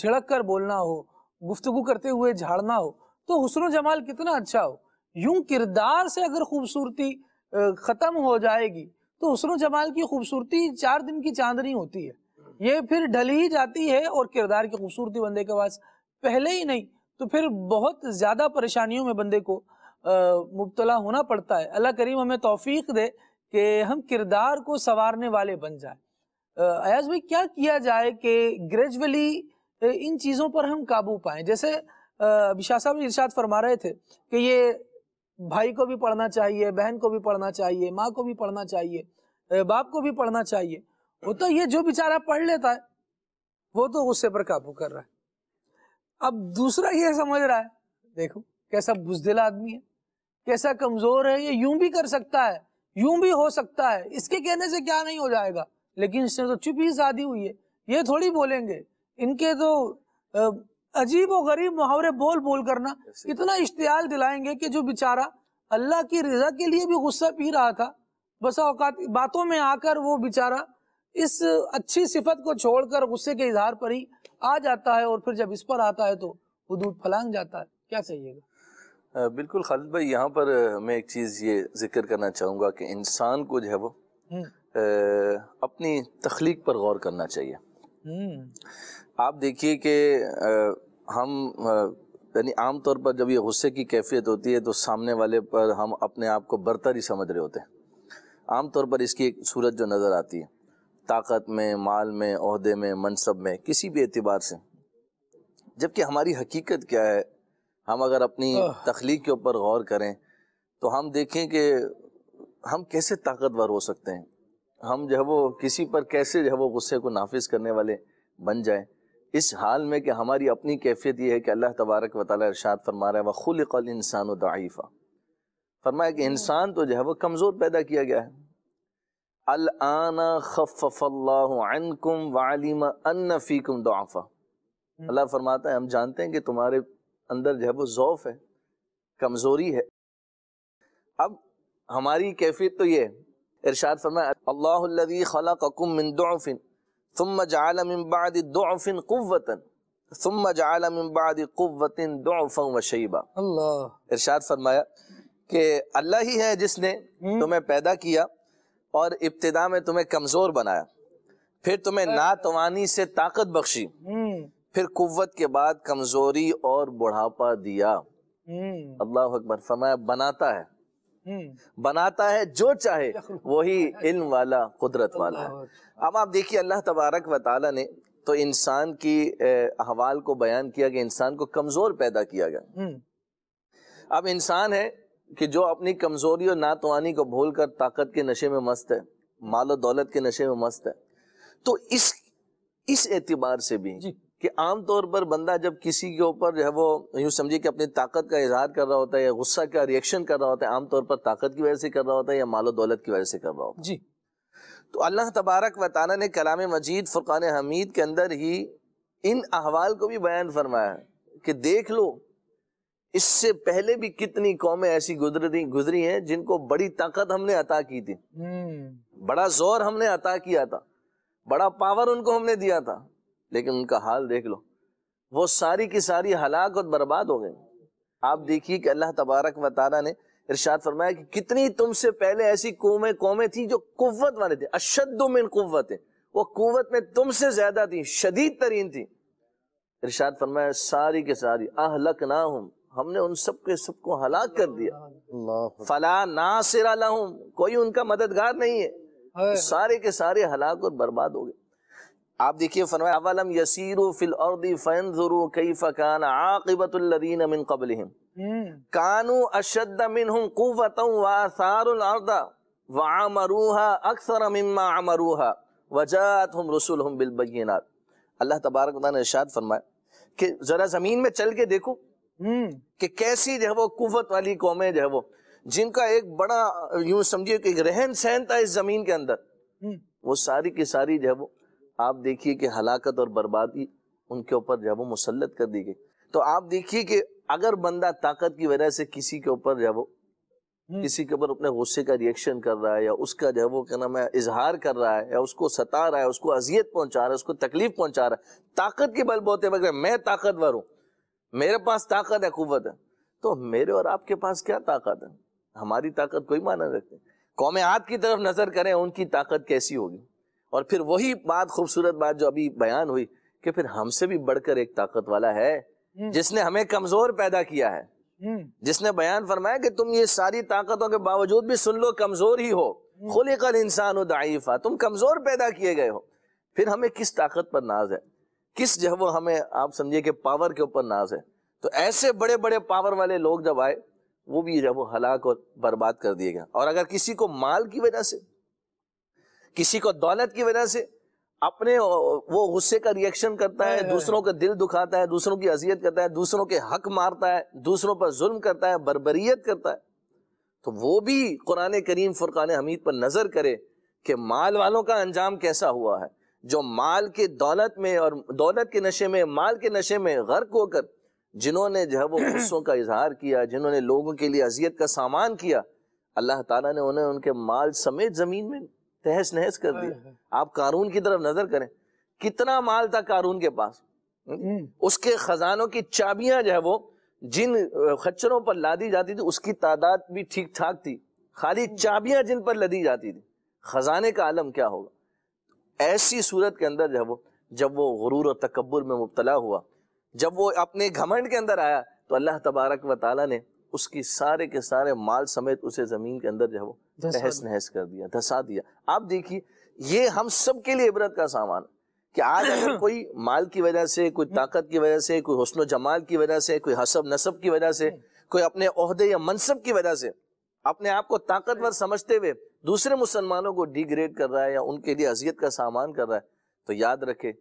Speaker 2: झिड़क कर बोलना हो गुफ्तगु करते हुए झाड़ना हो तो हुसनो जमाल कितना अच्छा हो यूं किरदार से अगर खूबसूरती ख़त्म हो जाएगी तो हसन जमाल की खूबसूरती चार दिन की चांदनी होती है ये फिर ढल ही जाती है और किरदार की खूबसूरती बंदे के पास पहले ही नहीं तो फिर बहुत ज़्यादा परेशानियों में बंदे को मुबतला होना पड़ता है अल्लाह करीम हमें तोफीक दे कि हम किरदार को संवारने वाले बन जाए अयाज भाई क्या किया जाए कि ग्रेजुअली इन चीज़ों पर हम काबू पाए जैसे विशा साहब इर्शाद फरमा रहे थे कि ये भाई को भी पढ़ना चाहिए बहन को भी पढ़ना चाहिए माँ को भी पढ़ना चाहिए बाप को भी पढ़ना चाहिए वो तो ये जो बेचारा पढ़ लेता है वो तो गुस्से पर काबू कर रहा है अब दूसरा ये समझ रहा है देखो कैसा बुजदिल आदमी है कैसा कमजोर है ये यूं भी कर सकता है यूं भी हो सकता है इसके कहने से क्या नहीं हो जाएगा लेकिन इससे तो चुप ही शादी हुई है ये थोड़ी बोलेंगे इनके तो अजीब और गरीब मुहावरे बोल बोल करना इतना इश्तियाल दिलाएंगे कि जो बेचारा अल्लाह की रजा के लिए भी गुस्सा पी रहा था बस औकात बातों में आकर वो बेचारा इस अच्छी सिफत को छोड़कर गुस्से के इजहार पर ही आ जाता है और फिर जब इस पर आता है तो वो दूध फलांग जाता है क्या चाहिएगा
Speaker 7: बिल्कुल खालिद भाई यहाँ पर मैं एक चीज़ ये जिक्र करना चाहूँगा कि इंसान को जो है वो हम्म। अपनी तख्लीक पर गौर करना चाहिए
Speaker 6: हम्म।
Speaker 7: आप देखिए कि हम यानी आम तौर पर जब ये गुस्से की कैफियत होती है तो सामने वाले पर हम अपने आप को बरतर ही समझ रहे होते हैं आम तौर पर इसकी एक सूरत जो नज़र आती है ताकत में माल में अहदे में मनसब में किसी भी एतबार से जबकि हमारी हकीकत क्या है हम अगर अपनी तख्लीक के ऊपर गौर करें तो हम देखें कि हम कैसे ताकतवर हो सकते हैं हम जो है वो किसी पर कैसे जो है वो गुस्से को नाफिज करने वाले बन जाए इस हाल में कि हमारी अपनी कैफियत ये है कि अल्लाह तबारक व ताली इरशाद फरमा रहा है वखुल इंसान दाइफ़ा फरमाया कि इंसान तो जो है वो कमज़ोर पैदा किया गया है अलाना खफ़ल्लाकुम वालिम अन्नफ़ीकुम दुआफ़ा हम्म। अल्लाह फरमाता है हम जानते हैं कि तुम्हारे अंदर जो है वो ज़ौफ़ है कमज़ोरी है अब हमारी कैफियत तो ये है इरशाद फरमाया अल्लाहल्लज़ी खलक़कुम मिन दुअफिन ثم جعل من بعد दुअफिन कुव्वतन ثم جعل من بعد कुव्वतिन ضعفا وشيبا الله ارشاد फरमाया कि अल्लाह ही है जिसने हम्म। तुम्हें पैदा किया और इब्तदा में तुम्हें कमज़ोर बनाया फिर तुम्हें नातवानी से ताकत बख्शी हम्म। फिर कुत के बाद कमज़ोरी और बुढ़ापा दिया
Speaker 6: हम्म।
Speaker 7: अल्लाह अकबर फरमाया बनाता है हम्म। बनाता है जो चाहे वही इल्म वाला कुदरत वाला है अब आप देखिए अल्लाह तबारक व ताली ने तो इंसान की अहवाल को बयान किया गया इंसान को कमजोर पैदा किया गया हम्म। अब इंसान है कि जो अपनी कमजोरी और नातवानी को भूल कर ताकत के नशे में मस्त है मालो दौलत के नशे में मस्त है तो इस इस एतबार से भी कि आमतौर पर बंदा जब किसी के ऊपर जो है वो यूँ समझिए कि अपनी ताकत का इजहार कर रहा होता है या गुस्सा का रिएक्शन कर रहा होता है आमतौर पर ताकत की वजह से कर रहा होता है या मालो दौलत की वजह से कर रहा होता है जी तो अल्लाह तबारक वाली ने कलाम मजीद फ़ुरान हमीद के अंदर ही इन अहवाल को भी बयान फरमाया कि देख लो इससे पहले भी कितनी कौमें ऐसी गुजरती गुजरी हैं जिनको बड़ी ताकत हमने अता की थी
Speaker 6: हम्म।
Speaker 7: बड़ा जोर हमने अता किया था बड़ा पावर उनको हमने दिया था लेकिन उनका हाल देख लो वो सारी की सारी हलाक और बर्बाद हो गई आप देखिए कि अल्लाह तबारक व तारा ने इर्शाद फरमाया कि कितनी तुमसे पहले ऐसी कौमें कौमें थी जो कुत वाले थे अशद मिन कुत वो कुत में तुमसे ज्यादा थी शदीद तरीन थी इर्शाद फरमाया सारी के सारी अहलक ना हूं हमने उन सब के सबको हलाक कर दिया फला ना सिरा लाहम कोई उनका मददगार नहीं है सारे के सारे हलाक और बर्बाद हो गए आप देखिए फरमाया हम्म। अल्लाह तबारक ने फरमाया कि जरा जमीन में चल के देखो हम्म। कि कैसी जो है वो कुत वाली कौमें जो है वो जिनका एक बड़ा यूं समझिए कि रहन सहन था इस जमीन के अंदर हम्म। वो सारी की सारी जो है वो आप देखिए कि हलाकत और बर्बादी उनके ऊपर जब वो मुसलत कर दी गई तो आप देखिए कि अगर बंदा ताकत की वजह से किसी के ऊपर जब वो हम्म। किसी के ऊपर अपने गुस्से का रिएक्शन कर रहा है या उसका जो है वो क्या नाम है इजहार कर रहा है या उसको सता रहा है उसको अजियत पहुंचा रहा है उसको तकलीफ पहुंचा रहा है ताकत के बल बोते बगैर मैं ताकतवर हूँ मेरे पास ताकत है कुत है तो मेरे और आपके पास क्या ताकत है हमारी ताकत कोई माना रखते कौम आज की तरफ नजर करें उनकी ताकत कैसी होगी और फिर वही बात खूबसूरत बात जो अभी बयान हुई कि फिर हमसे भी बढ़कर एक ताकत वाला है हम्म। जिसने हमें कमजोर पैदा किया है हम्म। जिसने बयान फरमाया कि तुम ये सारी ताकतों के बावजूद भी सुन लो कमजोर ही हो हम्म। खुले कर इंसान हो दाइफा तुम कमजोर पैदा किए गए हो फिर हमें किस ताकत पर नाज है किस जो वो हमें आप समझिए कि पावर के ऊपर नाज है तो ऐसे बड़े बड़े पावर वाले लोग जब आए वो भी जब वो हलाक और बर्बाद कर दिए गए और अगर किसी को माल की वजह से किसी को दौलत की वजह से अपने वो गुस्से का रिएक्शन करता है हाँ। दूसरों का दिल दुखाता है दूसरों की अजियत करता है दूसरों के हक मारता है दूसरों पर जुल्म करता है बरबरीत करता है तो वो भी कुरान करीम फुरकान हमीद पर नजर करे कि माल वालों का अंजाम कैसा हुआ है जो माल के दौलत में और दौलत के नशे में माल के नशे में गर्क होकर जिन्होंने जो है वो (clears throat) गुस्सों का इजहार किया जिन्होंने लोगों के लिए अजियत का सामान किया अल्लाह तला ने उन्हें उनके माल समेत ज़मीन में तहस नहस कर हाँ, दिया हाँ। आप कानून की तरफ नजर करें कितना माल था कानून के पास हम्म? हम्म। उसके खजानों की चाबियां जो है वो जिन खच्चरों पर लादी जाती थी उसकी तादाद भी ठीक ठाक थी खाली हम्म। चाबियां जिन पर लदी जाती थी खजाने का आलम क्या होगा ऐसी सूरत के अंदर जो है वो जब वो गुरूर और तकबर में मुबतला हुआ जब वो अपने घमंड के अंदर आया तो अल्लाह तबारक व ताली ने उसकी सारे के सारे माल समेत उसे ज़मीन के अंदर जो है वो तहस नहस कर दिया धसा दिया आप देखिए ये हम सब के लिए इबरत का सामान कि आज अगर (clears throat) कोई माल की वजह से कोई हम्म। ताकत की वजह से कोई हौसलो जमाल की वजह से कोई हसब नसब की वजह से हम्म। कोई अपने अहदे या मनसब की वजह से अपने आप को ताकतवर हम्म। समझते हुए दूसरे मुसलमानों को डिग्रेड कर रहा है या उनके लिए अजियत का सामान कर रहा है तो याद रखे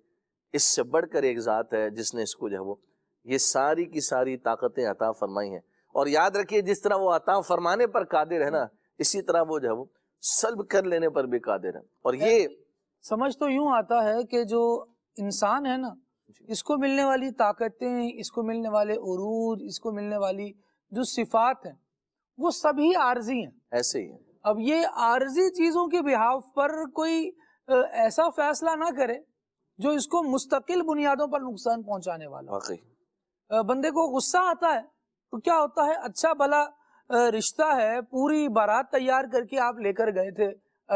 Speaker 7: इससे बढ़कर एक ज़ात है जिसने इसको जो है वो ये सारी की सारी ताकतें अता फरमाई हैं और याद रखिए जिस तरह वो आता फरमाने पर कादिर है ना इसी तरह वो जो है वो सल्ब कर लेने पर भी कादिर है और ये समझ तो यूं आता
Speaker 2: है कि जो इंसान है ना इसको मिलने वाली ताकतें इसको मिलने वाले उरूज इसको मिलने वाली जो सिफात है वो सभी आर्जी हैं ऐसे ही है। अब ये आर्जी चीजों के बिहाव पर कोई ऐसा फैसला ना करे जो इसको मुस्तकिल बुनियादों पर नुकसान पहुंचाने
Speaker 6: वाला
Speaker 2: बंदे को गुस्सा आता है तो क्या होता है अच्छा भला रिश्ता है पूरी बारात तैयार करके आप लेकर गए थे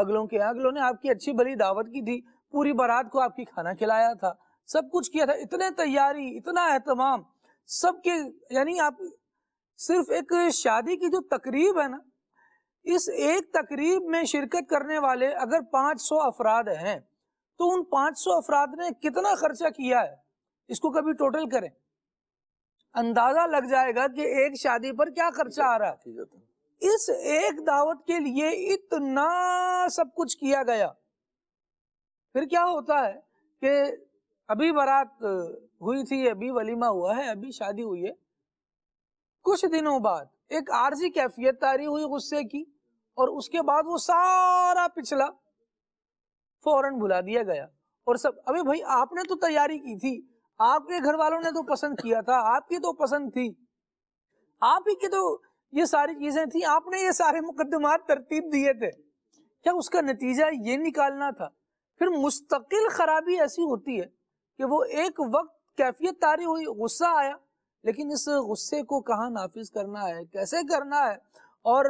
Speaker 2: अगलों के अगलों ने आपकी अच्छी भली दावत की थी पूरी बारात को आपकी खाना खिलाया था सब कुछ किया था इतने तैयारी इतना एहतमाम सबके यानी आप सिर्फ एक शादी की जो तकरीब है ना इस एक तकरीब में शिरकत करने वाले अगर 500 अफराद हैं तो उन 500 अफराद ने कितना खर्चा किया है इसको कभी टोटल करें अंदाजा लग जाएगा कि एक शादी पर क्या खर्चा आ रहा है इस एक दावत के लिए इतना सब कुछ किया गया फिर क्या होता है कि अभी बारात हुई थी अभी वलीमा हुआ है अभी शादी हुई है कुछ दिनों बाद एक आरजी कैफियत तारी हुई गुस्से की और उसके बाद वो सारा पिछला फौरन भुला दिया गया और सब अभी भाई आपने तो तैयारी की थी आपके घर वालों ने तो पसंद किया था आपकी तो पसंद थी आप ही की तो ये सारी चीजें थी आपने ये सारे मुकदमा तरतीब दिए थे क्या उसका नतीजा ये निकालना था फिर मुस्तकिल खराबी ऐसी होती है कि वो एक वक्त कैफियत तारी हुई गुस्सा आया लेकिन इस गुस्से को कहाँ नाफिज करना है कैसे करना है और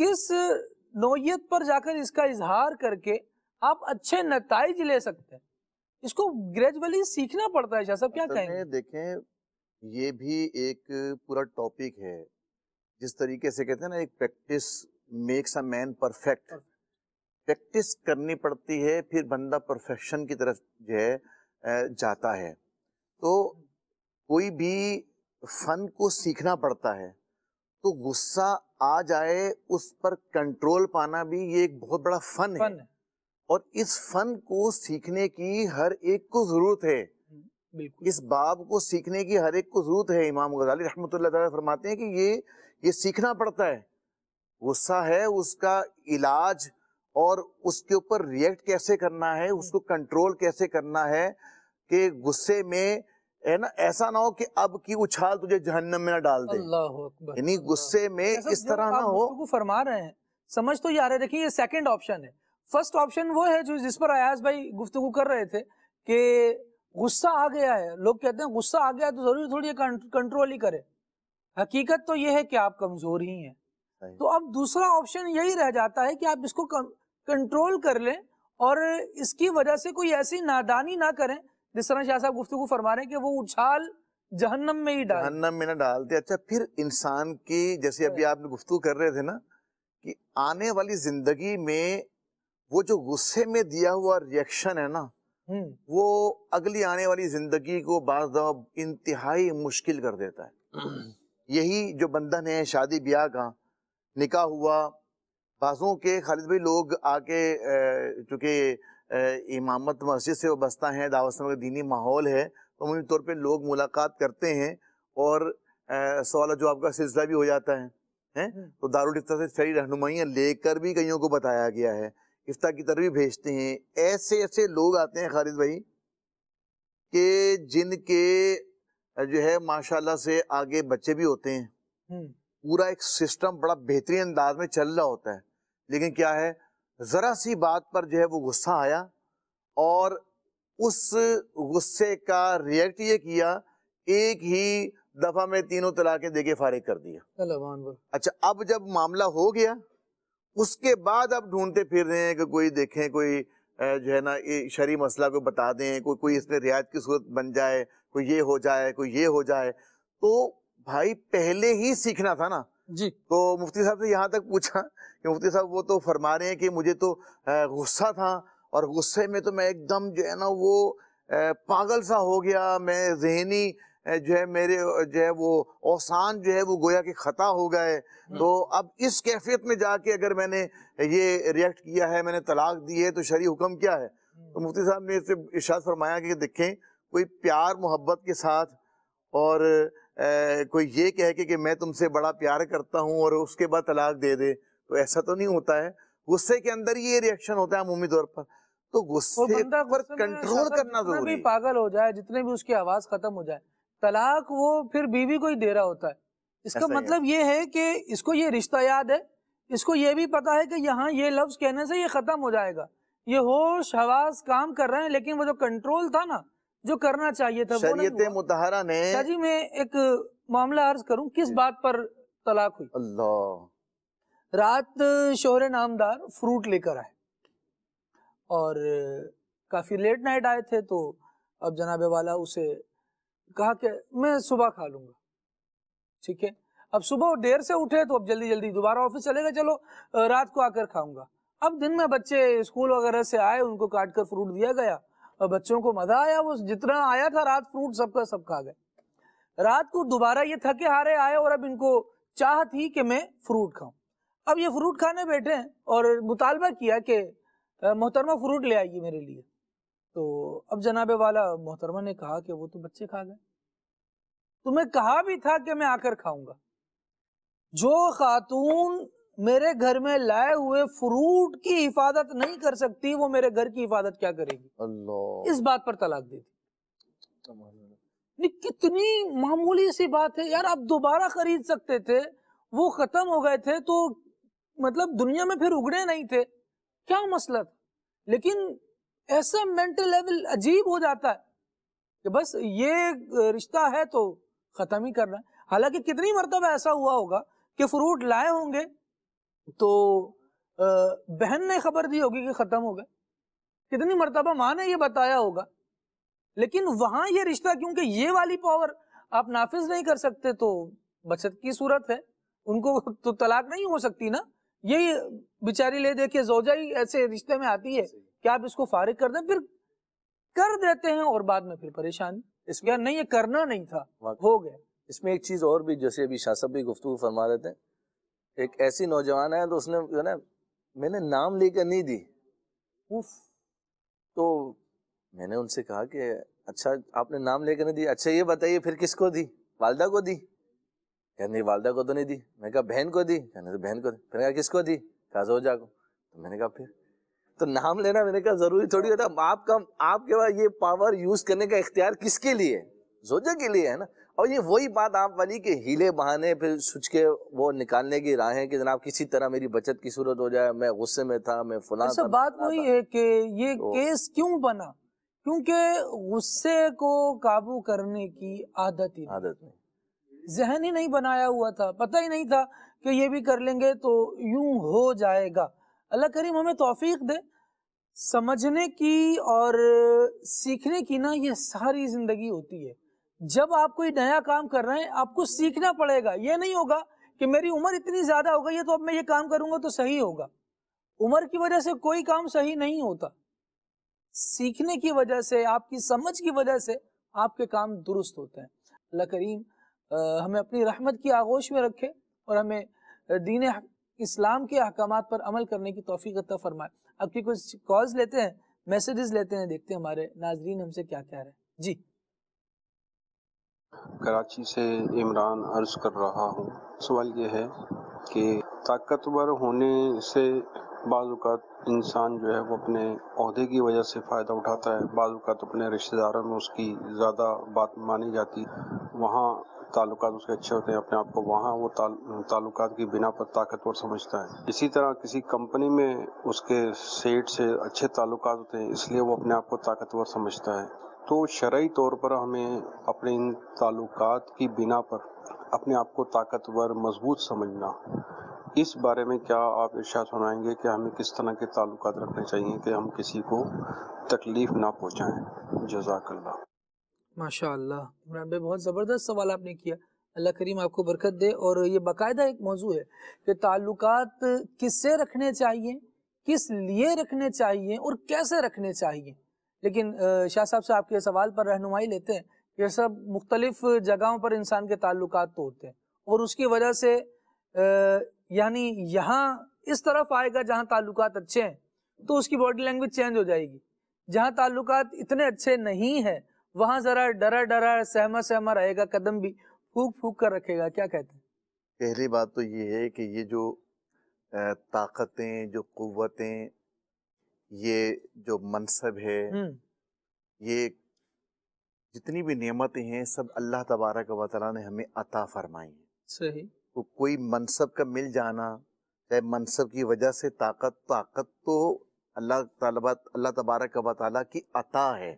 Speaker 2: किस नोयत पर जाकर इसका इजहार करके आप अच्छे नतज ले सकते हैं इसको ग्रेजुअली सीखना पड़ता है जैसा क्या कहें
Speaker 5: देखें ये भी एक पूरा टॉपिक है जिस तरीके से कहते हैं ना एक practice makes a man perfect practice करनी पड़ती है फिर बंदा परफेक्शन की तरफ जो है जाता है तो हम्म। कोई भी फन को सीखना पड़ता है तो गुस्सा आ जाए उस पर कंट्रोल पाना भी ये एक बहुत बड़ा फन, फन है, है। और इस फन को सीखने की हर एक को जरूरत है इस बाब को सीखने की हर एक को जरूरत है इमाम गजाली रहमत फरमाते हैं कि ये ये सीखना पड़ता है गुस्सा है उसका इलाज और उसके ऊपर रिएक्ट कैसे करना है उसको कंट्रोल कैसे करना है कि गुस्से में है ना ऐसा ना हो कि अब की उछाल तुझे जहन्नम में ना डाल दे
Speaker 2: यानी
Speaker 5: गुस्से में इस तरह ना हो
Speaker 2: फरमा रहे हैं समझ तो यार देखिए ये सेकंड ऑप्शन है फर्स्ट ऑप्शन वो है जो जिस पर अयाज भाई गुफ्तु कर रहे थे कि गुस्सा आ गया है लोग कहते हैं गुस्सा आ गया तो जरूरी थोड़ी कंट्रोल ही करे हकीकत तो ये है कि आप कमजोर ही हैं तो अब दूसरा ऑप्शन यही रह जाता है कि आप इसको कंट्रोल कर लें और इसकी वजह से कोई ऐसी नादानी ना करें जिस तरह शाह साहब गुफ्तु फरमा रहे हैं कि वो उछाल जहन्नम
Speaker 5: में ही डाल जहन्नम में ना डालते अच्छा फिर इंसान की जैसे अभी हाँ। आपने गुफ्तु कर रहे थे ना कि आने वाली जिंदगी में वो जो गुस्से में दिया हुआ रिएक्शन है ना हम्म। वो अगली आने वाली जिंदगी को बाज इंतहाई मुश्किल कर देता
Speaker 6: है (clears throat)
Speaker 5: यही जो बंधन है शादी ब्याह का निकाह हुआ बाजों के खालिद भाई लोग आके चूंकि इमामत मस्जिद से वो बसता है दावत में दीनी माहौल है तो मुझे तौर पे लोग मुलाकात करते हैं और सवाल जो आपका सिलसिला भी हो जाता है है? हम्म। तो दारुल इफ्ता से सही रहनुमाइयाँ लेकर भी कईयों को बताया गया है इफ्ता की तरफ भेजते हैं ऐसे ऐसे लोग आते हैं खालिद भाई के जिनके जो है माशाल्लाह से आगे बच्चे भी होते हैं हम्म। पूरा एक सिस्टम बड़ा बेहतरीन अंदाज में चल रहा होता है लेकिन क्या है ज़रा सी बात पर जो है वो गुस्सा आया और उस गुस्से का रिएक्ट ये किया एक ही दफा में तीनों तलाकें देके फारिग कर
Speaker 2: दिया
Speaker 5: अच्छा अब जब मामला हो गया उसके बाद अब ढूंढते फिर रहे हैं कि कोई देखें कोई जो है ना ये शरी मसला को बता दें कोई कोई इसमें रियायत की सूरत बन जाए कोई ये हो जाए कोई ये हो जाए तो भाई पहले ही सीखना था ना जी तो मुफ्ती साहब से यहाँ तक पूछा कि मुफ्ती साहब वो तो फरमा रहे हैं कि मुझे तो गुस्सा था और गुस्से में तो मैं एकदम जो है ना वो पागल सा हो गया मैं जहनी जो है मेरे जो है वो औसान जो है वो गोया कि ख़ता हो गए हम्म। तो अब इस कैफियत में जाके अगर मैंने ये रिएक्ट किया है मैंने तलाक दी है तो शरी हुक्म क्या है हम्म। तो मुफ्ती साहब ने इससे इशाद फरमाया कि देखें कोई प्यार मोहब्बत के साथ और ए, कोई ये कह के कि मैं तुमसे बड़ा प्यार करता हूँ और उसके बाद तलाक दे दे तो ऐसा तो नहीं होता है गुस्से के अंदर ये रिएक्शन होता है अमूमी तौर पर तो गुस्से पर कंट्रोल करना जरूरी
Speaker 2: पागल हो जाए जितने भी उसकी आवाज़ ख़त्म हो जाए तलाक वो फिर बीवी को ही दे रहा होता है इसका मतलब ये है कि इसको ये रिश्ता याद है इसको ये भी पता है कि यहाँ ये लफ्ज कहने से ये खत्म हो जाएगा ये होश हवास काम कर रहे हैं लेकिन वो जो कंट्रोल था ना जो करना चाहिए था शरीयत
Speaker 5: मुतहरा ने अच्छा
Speaker 2: जी मैं एक मामला अर्ज करूँ किस बात पर तलाक हुई अल्लाह रात शोहर नामदार फ्रूट लेकर आए और काफी लेट नाइट आए थे तो अब जनाबे वाला उसे कहा कि मैं सुबह खा लूंगा ठीक है अब सुबह देर से उठे तो अब जल्दी जल्दी दोबारा ऑफिस चलेगा चलो रात को आकर खाऊंगा अब दिन में बच्चे स्कूल वगैरह से आए उनको काट कर फ्रूट दिया गया और बच्चों को मजा आया वो जितना आया था रात फ्रूट सबका सब खा गए रात को दोबारा ये थके हारे आए और अब इनको चाह थी कि मैं फ्रूट खाऊं अब ये फ्रूट खाने बैठे और मुतालबा किया कि मोहतरमा फ्रूट ले आएगी मेरे लिए तो अब जनाबे वाला मोहतरमा ने कहा कि वो तो बच्चे खा गए तुम्हें कहा भी था कि मैं आकर खाऊंगा जो खातून मेरे घर में लाए हुए फ्रूट की हिफाजत नहीं कर सकती वो मेरे घर की हिफाजत क्या करेगी
Speaker 6: अल्लाह इस
Speaker 2: बात पर तलाक दे दी कितनी मामूली सी बात है यार आप दोबारा खरीद सकते थे वो खत्म हो गए थे तो मतलब दुनिया में फिर उगड़े नहीं थे क्या मसला था लेकिन ऐसा मेंटल लेवल अजीब हो जाता है कि बस ये रिश्ता है तो खत्म ही करना है हालांकि कितनी मरतबा ऐसा हुआ होगा कि फ्रूट लाए होंगे तो बहन ने खबर दी होगी कि खत्म हो गए कितनी मरतबा माँ ने ये बताया होगा लेकिन वहां ये रिश्ता क्योंकि ये वाली पावर आप नाफिज नहीं कर सकते तो बचत की सूरत है उनको तो तलाक नहीं हो सकती ना यही बेचारी ले देखे जोजा ही ऐसे रिश्ते में आती है क्या आप इसको फारिग कर दें फिर कर देते हैं और बाद में फिर परेशानी इसमें नहीं ये करना नहीं था
Speaker 7: हो गया इसमें एक चीज और भी जैसे अभी शाह भी गुफ्तु फरमा रहे थे एक ऐसी नौजवान है तो उसने जो ना मैंने नाम लेकर नहीं दी उफ तो मैंने उनसे कहा कि अच्छा आपने नाम लेकर नहीं दी अच्छा ये बताइए फिर किसको दी वालदा को दी नहीं वालदा को तो नहीं दी मैंने कहा बहन को दी कहने तो बहन को दी फिर कहा किसको दी कहा जोजा को तो मैंने कहा फिर तो नाम लेना मैंने कहा जरूरी थोड़ी होता आपका आपके पास ये पावर यूज करने का इख्तियार किसके लिए जोजा के लिए है ना और ये वही बात आप वाली कि हीले बहाने फिर सुच के वो निकालने की राह है कि जनाब किसी तरह मेरी बचत की सूरत हो जाए मैं गुस्से में था मैं फुला अच्छा बात वही
Speaker 2: है कि ये तो, केस क्यों बना क्योंकि गुस्से को काबू करने की आदत ही आदत नहीं जहन ही नहीं बनाया हुआ था पता ही नहीं था कि ये भी कर लेंगे तो यूं हो जाएगा अल्लाह करीम हमें तोफ़ी दे समझने की और सीखने की ना ये सारी ज़िंदगी होती है जब आप कोई नया काम कर रहे हैं आपको सीखना पड़ेगा ये नहीं होगा कि मेरी उम्र इतनी ज़्यादा हो गई है तो अब मैं ये काम करूँगा तो सही होगा उम्र की वजह से कोई काम सही नहीं होता सीखने की वजह से आपकी समझ की वजह से आपके काम दुरुस्त होते हैं अल्लाह करीम हमें अपनी रहमत की आगोश में रखे और हमें दीन इस्लाम के अहकाम पर अमल करने की तोफ़ी अता फरमाए अब की कुछ कॉल्स लेते हैं मैसेजेस लेते हैं देखते हैं हमारे नाजरीन हमसे क्या कह रहे हैं
Speaker 6: जी कराची से
Speaker 7: इमरान अर्ज कर रहा हूँ सवाल यह है कि ताकतवर होने से बाज़ात इंसान जो है वो अपने अहदे की वजह से फ़ायदा उठाता है बाज़ात अपने रिश्तेदारों में उसकी ज़्यादा बात मानी जाती वहाँ ताल्लुकात उसके अच्छे होते हैं अपने आप को वहाँ वो ताल्लुक की बिना पर ताकतवर समझता है इसी तरह किसी कंपनी में उसके सेठ से अच्छे ताल्लुकात होते हैं इसलिए वो अपने आप को ताकतवर समझता है तो शरा तौर पर हमें अपने इन ताल्लुक की बिना पर अपने आप को ताकतवर मजबूत समझना इस बारे में क्या आप इर्शाद सुनाएंगे कि हमें किस तरह के ताल्लुकात रखने चाहिए कि हम किसी को तकलीफ़ ना पहुँचाएँ जजाकल्ला
Speaker 2: माशाल्लाह इमरान भाई बहुत ज़बरदस्त सवाल आपने किया अल्लाह करीम आपको बरकत दे और ये बाकायदा एक मौजू है कि किस किससे रखने चाहिए किस लिए रखने चाहिए और कैसे रखने चाहिए लेकिन शाह साहब से आपके सवाल पर रहनुमाई लेते हैं ये सब मुख्तलिफ जगहों पर इंसान के ताल्लुक तो होते हैं और उसकी वजह से यानी यहाँ इस तरफ आएगा जहाँ ताल्लुक अच्छे हैं तो उसकी बॉडी लैंग्वेज चेंज हो जाएगी जहाँ ताल्लुक इतने अच्छे नहीं हैं वहां जरा डरा डरा सहमा सहमा रहेगा कदम भी फूक फूक कर रखेगा क्या कहते हैं
Speaker 5: पहली बात तो ये है कि ये जो ताकतें जो कुतें ये जो मनसब है हम्म। ये जितनी भी नियमतें हैं सब अल्लाह तबारक वाली ने हमें अता फरमाई है सही तो कोई मनसब का मिल जाना चाहे मनसब की वजह से ताकत ताकत तो अल्लाह अल्लाह तबारक वाली की अता है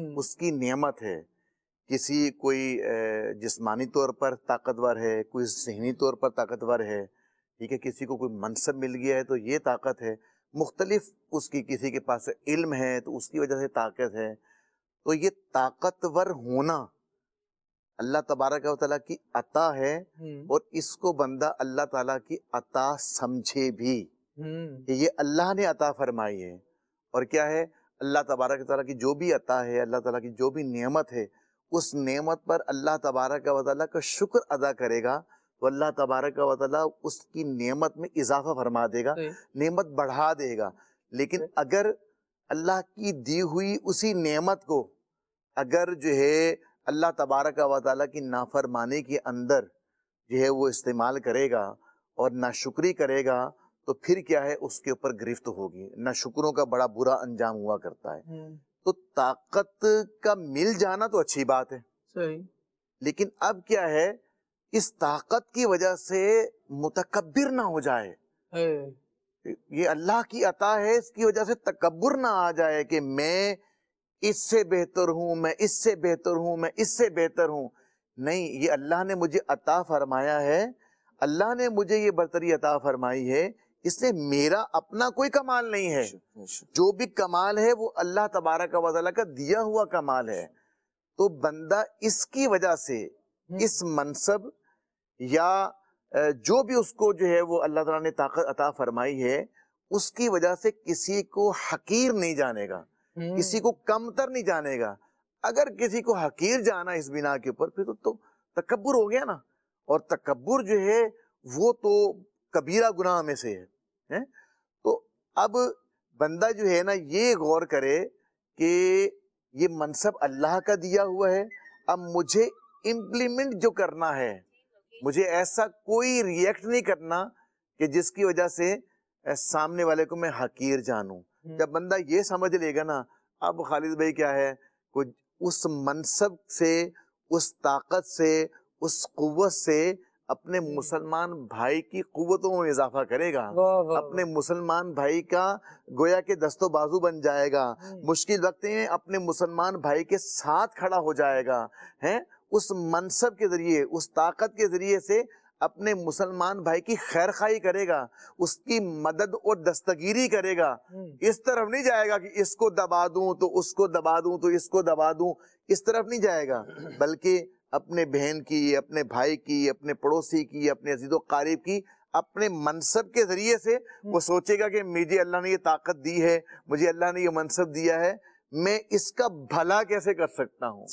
Speaker 5: उसकी नियमत है किसी कोई जिस्मानी तौर पर ताकतवर है कोई जहनी तौर पर ताकतवर है ठीक है किसी को कोई मनसब मिल गया है तो ये ताकत है मुख्तलिफ उसकी किसी के पास इल्म है तो उसकी वजह से ताकत है तो ये ताकतवर होना अल्लाह तबारक ताला की अता है हम्म। और इसको बंदा अल्लाह ताला की अता समझे भी हम्म। कि ये अल्लाह ने अता फरमाई है और क्या है अल्लाह तबारक ताली की जो भी अता है अल्लाह तला की जो भी नियमत है उस नियमत पर अल्लाह तबारक वाली का शुक्र अदा करेगा तो अल्लाह तबारक वाली उसकी नियमत में इजाफा फरमा देगा नियमत बढ़ा देगा लेकिन अगर अल्लाह की दी हुई उसी नियमत को अगर जो है अल्लाह तबारक वाली की नाफरमानी के अंदर जो है वो इस्तेमाल करेगा और नाशुक्री करेगा तो फिर क्या है उसके ऊपर गिरफ्त होगी ना शुक्रों का बड़ा बुरा अंजाम हुआ करता है हम्म। तो ताकत का मिल जाना तो अच्छी बात है सही लेकिन अब क्या है इस ताकत की वजह से मुतकबिर ना हो जाए ये अल्लाह की अता है इसकी वजह से तकबर ना आ जाए कि मैं इससे बेहतर हूं मैं इससे बेहतर हूं मैं इससे बेहतर हूं नहीं ये अल्लाह ने मुझे अता फरमाया है अल्लाह ने मुझे ये बरतरी अता फरमाई है इसलिए मेरा अपना कोई कमाल नहीं है जो भी कमाल है वो अल्लाह तबारक वाला का दिया हुआ कमाल है तो बंदा इसकी वजह से हम्म। इस मनसब या जो भी उसको जो है वो अल्लाह तला ने ताकत अता फरमाई है उसकी वजह से किसी को हकीर नहीं जानेगा हम्म। किसी को कमतर नहीं जानेगा अगर किसी को हकीर जाना इस बिना के ऊपर फिर तो, तो तकबर हो गया ना और तकबर जो है वो तो कबीरा गुनाह में से है है तो अब बंदा जो है ना ये गौर करे कि ये मनसब अल्लाह का दिया हुआ है अब मुझे इम्प्लीमेंट जो करना है मुझे ऐसा कोई रिएक्ट नहीं करना कि जिसकी वजह से सामने वाले को मैं हकीर जानूं हम्म। जब बंदा ये समझ लेगा ना अब खालिद भाई क्या है कुछ उस मनसब से उस ताकत से उस कुत से अपने मुसलमान भाई की कुतों में इजाफा करेगा अपने मुसलमान भाई का गोया के दस्तो बाजू बन जाएगा मुश्किल वक्त में अपने मुसलमान भाई के साथ खड़ा हो जाएगा है उस मनसब के जरिए उस ताकत के जरिए से अपने मुसलमान भाई की खैर खाई करेगा उसकी मदद और दस्तगिरी करेगा हम्म। इस तरफ नहीं जाएगा कि इसको दबा दूं तो उसको दबा दूं तो इसको दबा दूं इस तरफ नहीं जाएगा (clears throat) बल्कि अपने बहन की अपने भाई की अपने पड़ोसी की अपने अजीज कारीब की अपने मनसब के जरिए से वो हम्म। सोचेगा कि मुझे अल्लाह ने ये ताकत दी है मुझे अल्लाह ने ये मनसब दिया है मैं इसका भला कैसे कर सकता हूँ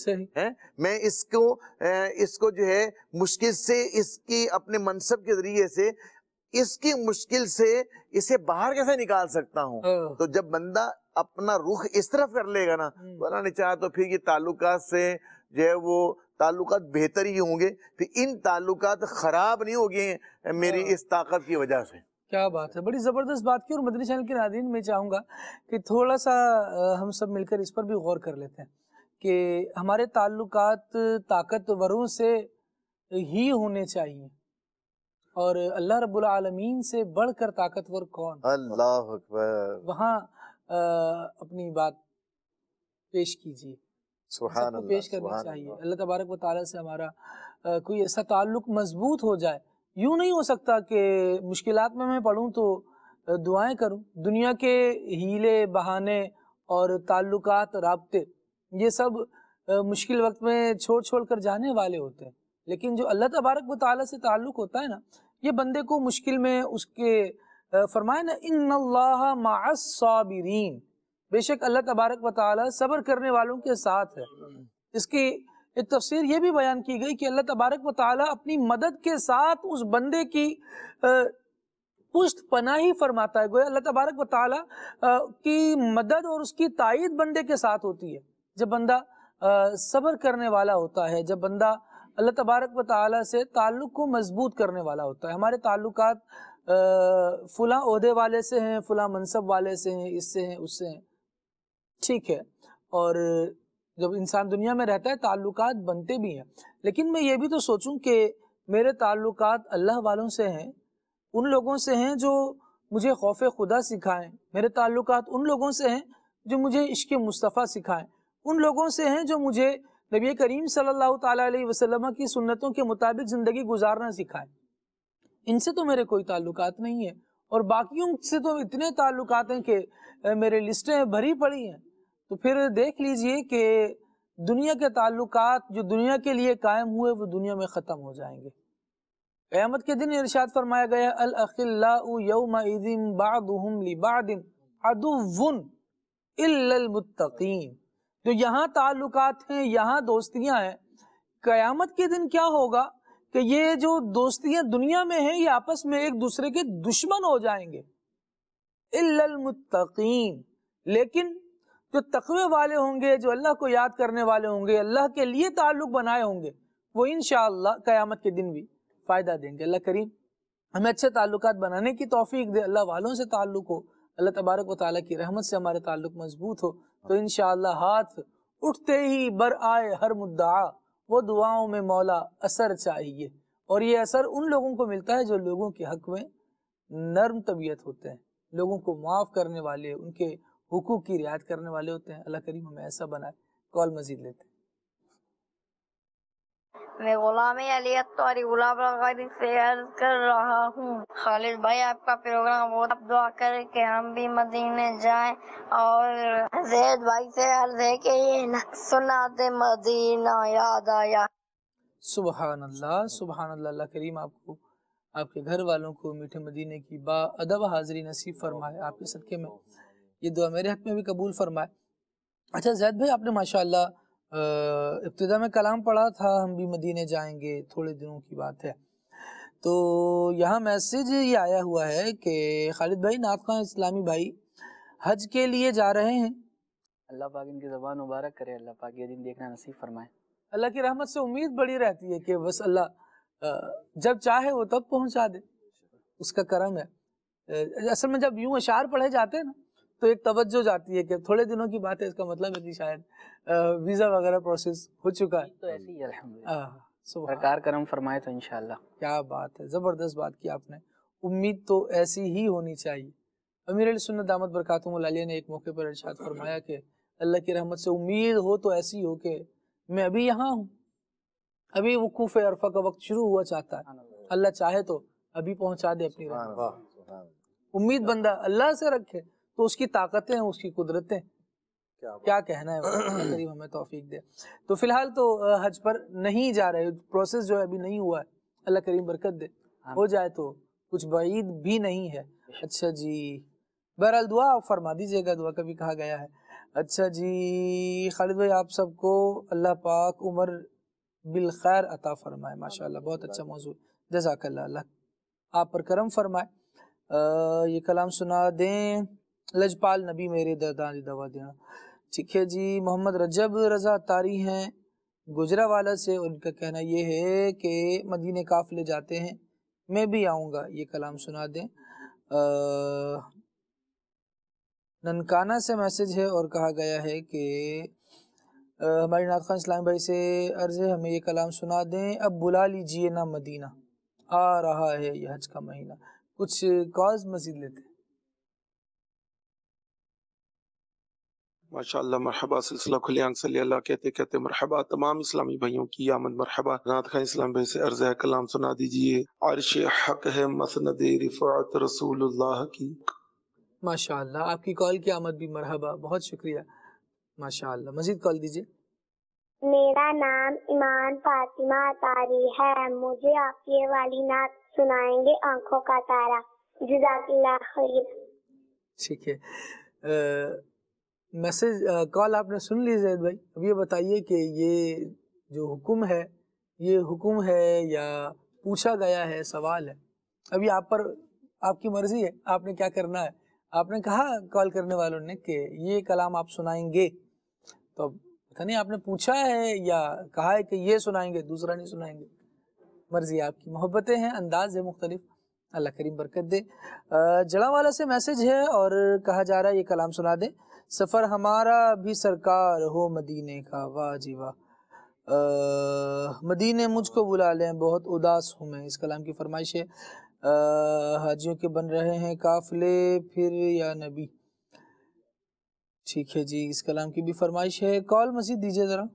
Speaker 5: मैं इसको इसको जो है मुश्किल से इसकी अपने मनसब के जरिए से इसकी मुश्किल से इसे बाहर कैसे निकाल सकता हूँ तो जब बंदा अपना रुख इस तरफ कर लेगा ना हम्म। तो अल्लाह नहीं चाह तो फिर ये ताल्लुकात से जो है वो ताल्लुक बेहतर ही होंगे तो इन ताल्लुक ख़राब नहीं हो गए मेरी हाँ। इस ताकत की वजह से
Speaker 2: क्या बात है बड़ी ज़बरदस्त बात की और मदनी चैनल के नादीन मैं चाहूँगा कि थोड़ा सा हम सब मिलकर इस पर भी गौर कर लेते हैं कि हमारे ताल्लुक ताकतवरों से ही होने चाहिए और अल्लाह रब्बुल आलमीन से बढ़कर ताकतवर कौन अल्लाह वहाँ अपनी बात पेश कीजिए
Speaker 5: सबको पेश करना चाहिए
Speaker 2: अल्लाह तबारक वाली से हमारा कोई ऐसा ताल्लुक मजबूत हो जाए यूं नहीं हो सकता कि मुश्किल में मैं पढ़ूँ तो दुआएं करूँ दुनिया के हीले बहाने और ताल्लुक रबते ये सब मुश्किल वक्त में छोड़ छोड़ कर जाने वाले होते हैं लेकिन जो अल्लाह तबारक वाली से ताल्लुक होता है ना ये बंदे को मुश्किल में उसके फरमाए ना इन माबरीन बेशक अल्लाह तबारक वाली सब्र करने वालों के साथ है इसकी एक तफसीर ये भी बयान की गई कि अल्लाह तबारक वाली अपनी मदद के साथ उस बंदे की पुष्ट पनाही फरमाता है अल्लाह तबारक वाली की मदद और उसकी तायद बंदे के साथ होती है जब बंदा सब्र करने वाला होता है जब बंदा अल्लाह तबारक व ताली से ताल्लुक़ को मजबूत करने वाला होता है हमारे ताल्लुक फ़लाँ अहदे वाले से हैं फ़लाँ मनसब वाले से हैं इससे हैं उससे हैं ठीक है और जब इंसान दुनिया में रहता है ताल्लुकात बनते भी हैं लेकिन मैं ये भी तो सोचूं कि मेरे ताल्लुकात अल्लाह वालों से हैं उन लोगों से हैं जो मुझे खौफ खुदा सिखाएं मेरे ताल्लुकात उन लोगों से हैं जो मुझे इश्क मुस्तफ़ा सिखाएं उन लोगों से हैं जो मुझे नबी करीम सल्लल्लाहु अलैहि वसल्लम की सुन्नतों के मुताबिक ज़िंदगी गुजारना सिखाएं इनसे तो मेरे कोई ताल्लुकात नहीं है और बाकियों से तो इतने ताल्लुकात हैं कि मेरे लिस्टें भरी पड़ी हैं तो फिर देख लीजिए कि दुनिया के ताल्लुक जो दुनिया के लिए कायम हुए वो दुनिया में ख़त्म हो जाएंगे क़यामत के दिन इर्शाद फरमाया गया अलखिल्लाउमिबादिन जो तो यहाँ ताल्लुक हैं यहाँ दोस्तियाँ हैं क़यामत के दिन क्या होगा कि ये जो दोस्तियाँ दुनिया में हैं ये आपस में एक दूसरे के दुश्मन हो जाएंगे इल्लल मुत्तकीन लेकिन जो तकवे वाले होंगे जो अल्लाह को याद करने वाले होंगे अल्लाह के लिए ताल्लुक़ बनाए होंगे वो इन क़यामत के दिन भी फ़ायदा देंगे अल्लाह करीम हमें अच्छे ताल्लुक बनाने की तोफ़ी दे अल्लाह वालों से ताल्लुक़ हो अल्लाह तबारक व ताली की रहमत से हमारे ताल्लुक मजबूत हो तो इन हाथ उठते ही बर आए हर मुद्दा वो दुआओं में मौला असर चाहिए और ये असर उन लोगों को मिलता है जो लोगों के हक में नर्म तबीयत होते हैं लोगों को माफ़ करने वाले उनके हुकूक की रियायत करने वाले होते हैं अल्लाह करीम हमें ऐसा बनाए कॉल मजीद लेते हैं
Speaker 6: मैं गुलाम अली अतौरी गुलाब से अर्ज कर रहा हूँ खालिद भाई आपका प्रोग्राम बहुत आप दुआ करें कि हम भी मदीने जाएं और जैद भाई से अर्ज है कि ये सुना दे मदीना याद आया
Speaker 2: सुबह अल्लाह सुबह अल्लाह करीम आपको आपके घर वालों को मीठे मदीने की बा अदब हाजिरी नसीब फरमाए आपके सदके में ये दुआ मेरे हक में भी कबूल फरमाए अच्छा जैद भाई आपने माशाल्लाह इब्तदा में कलाम पढ़ा था हम भी मदीने जाएंगे थोड़े दिनों की बात है तो यहाँ मैसेज ये आया हुआ है कि खालिद भाई नाथ खान इस्लामी भाई हज के लिए जा रहे हैं अल्लाह पाक इनकी ज़बान मुबारक करे अल्लाह पाक ये दिन देखना नसीब फरमाए अल्लाह की रहमत से उम्मीद बड़ी रहती है कि बस अल्लाह जब चाहे वो तब पहुँचा दे उसका करम है असल में जब यूँ अशार पढ़े जाते हैं ना तो एक तवज्जो जाती है कि थोड़े दिनों की बात है इसका मतलब है कि शायद वीज़ा वगैरह प्रोसेस हो चुका है तो ऐसी ही अलहमदिल्ला हाँ, सरकार करम फरमाए तो इनशाला क्या बात है ज़बरदस्त बात की आपने उम्मीद तो ऐसी ही होनी चाहिए अमीर सुन्नत दामद बरकातमलिया ने एक मौके पर इर्शाद फरमाया कि अल्लाह की रहमत से उम्मीद हो तो ऐसी हो कि मैं अभी यहाँ हूँ अभी वकूफ़ अरफा का वक्त शुरू हुआ चाहता है अल्लाह चाहे तो अभी पहुंचा दे अपनी उम्मीद बंदा अल्लाह से रखे तो उसकी ताकतें उसकी कुदरतें
Speaker 6: क्या,
Speaker 2: कहना है करीब हमें तोफीक दे तो फिलहाल तो हज पर नहीं जा रहे प्रोसेस जो है अभी नहीं हुआ है अल्लाह करीम बरकत दे हाँ। हो जाए तो कुछ बीद भी नहीं है अच्छा जी बहरहाल दुआ आप फरमा दीजिएगा दुआ कभी कहा गया है अच्छा जी खालिद भाई आप सबको अल्लाह पाक उमर बिल खैर अता फरमाए माशाल्लाह बहुत अच्छा मौजूद जजाक अल्लाह आप पर करम फरमाए ये कलाम सुना दें लजपाल नबी मेरे दर्दा दवा देना ठीक है जी मोहम्मद रजब रजा तारी हैं वाला से उनका कहना यह है कि मदीने काफिले जाते हैं मैं भी आऊँगा ये कलाम सुना दें ननकाना से मैसेज है और कहा गया है कि हमारे नाथ खान इस्लाम भाई से अर्ज़ है हमें ये कलाम सुना दें अब बुला लीजिए ना मदीना आ रहा है यह हज का महीना कुछ कॉज मजीद लेते हैं
Speaker 3: माशा मरहबा सिलसिला खुले खुलियांग सल्ला कहते कहते मरहबा तमाम इस्लामी भाइयों की आमद मरहबा नात खान इस्लाम भाई से अर्ज कलाम सुना दीजिए अरश हक है मसनद रिफात रसूल की
Speaker 2: माशा आपकी कॉल की आमद भी मरहबा बहुत शुक्रिया माशा मजीद कॉल दीजिए
Speaker 6: मेरा नाम ईमान फातिमा तारी है मुझे आप ये वाली नात सुनाएंगे आंखों का तारा जजाकिल्ला
Speaker 2: ठीक है मैसेज कॉल आपने सुन ली जैद भाई अब ये बताइए कि ये जो हुक्म है ये हुक्म है या पूछा गया है सवाल है अभी आप पर आपकी मर्जी है आपने क्या करना है आपने कहा कॉल करने वालों ने कि ये कलाम आप सुनाएंगे तो पता नहीं आपने पूछा है या कहा है कि ये सुनाएंगे दूसरा नहीं सुनाएंगे मर्जी आपकी मोहब्बतें हैं अंदाज है मुख्तलिफ अल्लाह करीम बरकत दे जड़ा वाला से मैसेज है और कहा जा रहा है ये कलाम सुना दे सफ़र हमारा भी सरकार हो मदीने का वाह जी वाह मदीने मुझको बुला लें बहुत उदास हूँ मैं इस कलाम की फरमाइश है हाजियों के बन रहे हैं काफले फिर या नबी ठीक है जी इस कलाम की भी फरमाइश है कॉल मजीद दीजिए ज़रा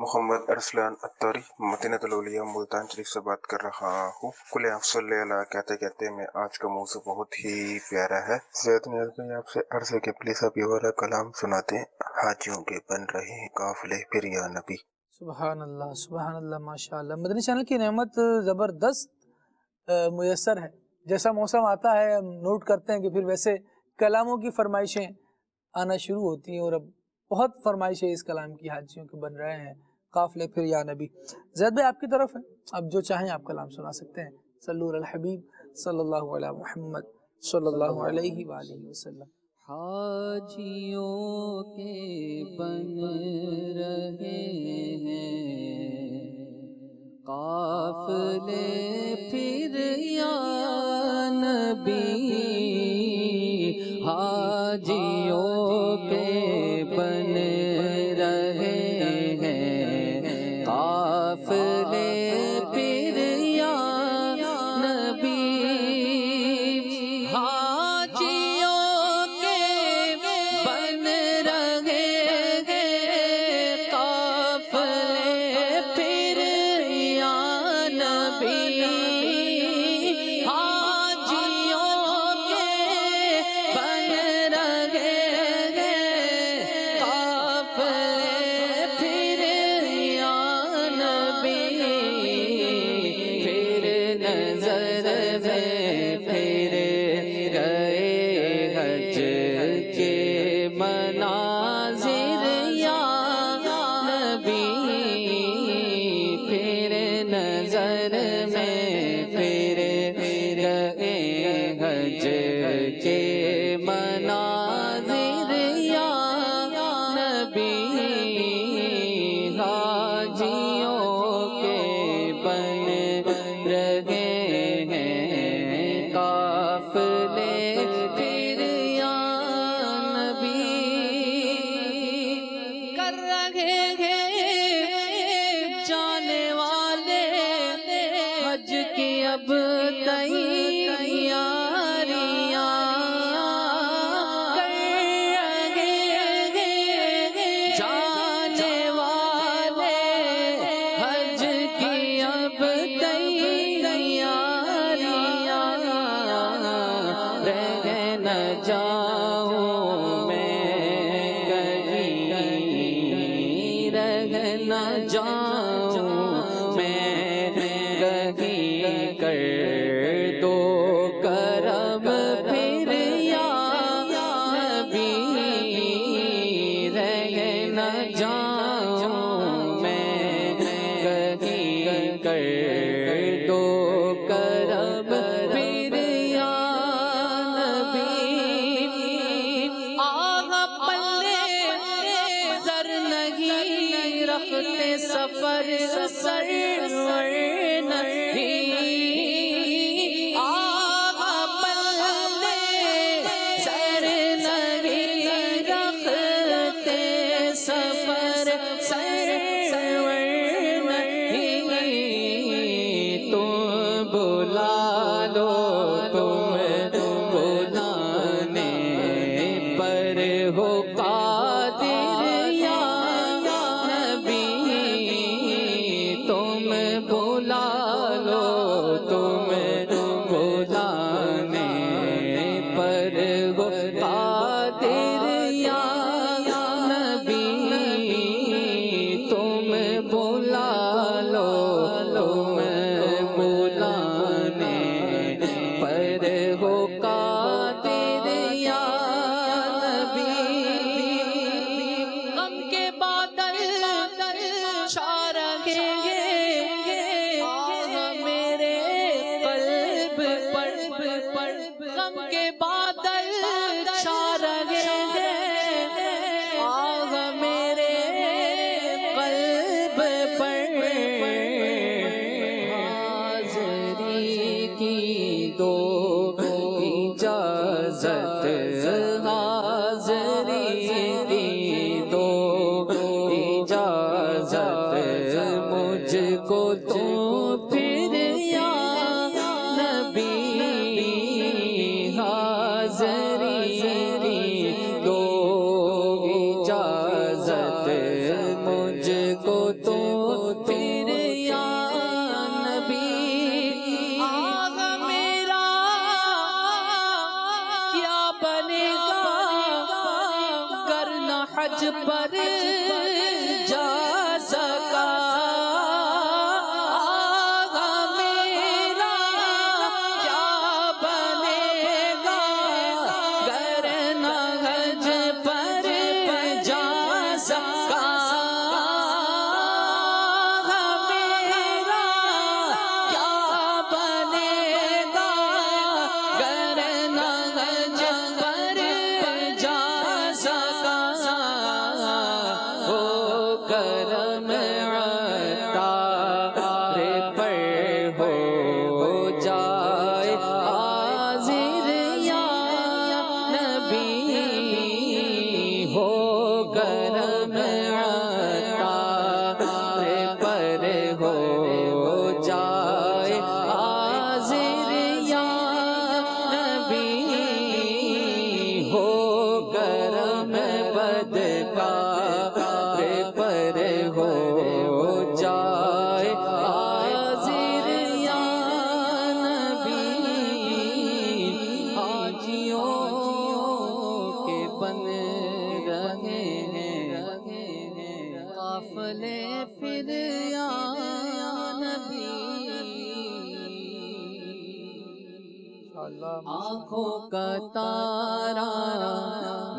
Speaker 3: मोहम्मद अरसलान अतरी मतिनतलिया
Speaker 5: मुल्तान शरीफ से बात कर रहा हूँ कुल अफसल्ला कहते कहते मैं आज का मौसम बहुत ही प्यारा है आपसे अर्ज है कि प्लीज आप ये वाला कलाम सुनाते हैं हाजियों के बन रहे हैं काफिले फिर या नबी
Speaker 2: सुबह अल्लाह सुबहान अल्लाह माशाल्लाह मदनी चैनल की नेमत ज़बरदस्त मैसर है जैसा मौसम आता है हम नोट करते हैं कि फिर वैसे कलामों की फरमाइशें आना शुरू होती हैं और अब बहुत है इस कलाम की हाजियों के बन रहे हैं काफले फिर या नबी जैद भाई आपकी तरफ है अब जो चाहें आप कलाम सुना सकते हैं सल्लूल हबीब सल्लल्लाहु अलैहि मोहम्मद सल्लल्लाहु अलैहि वसल्लम
Speaker 1: हाजियों के बन रहे हैं काफले फिर या नबी हाजी आँखों का तारा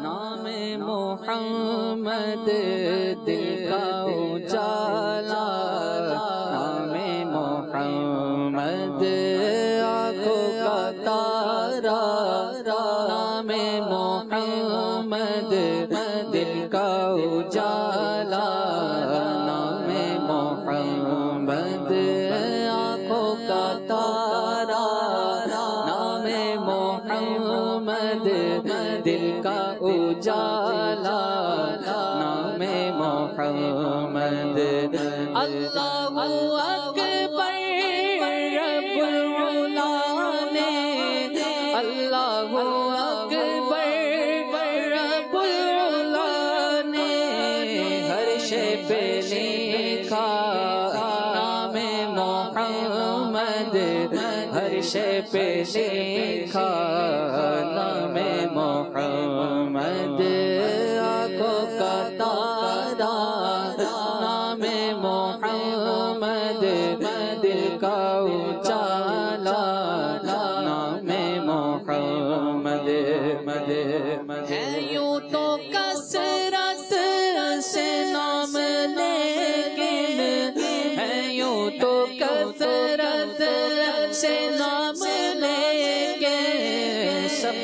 Speaker 1: नाम मोहम्मद दिल का उजाला Allah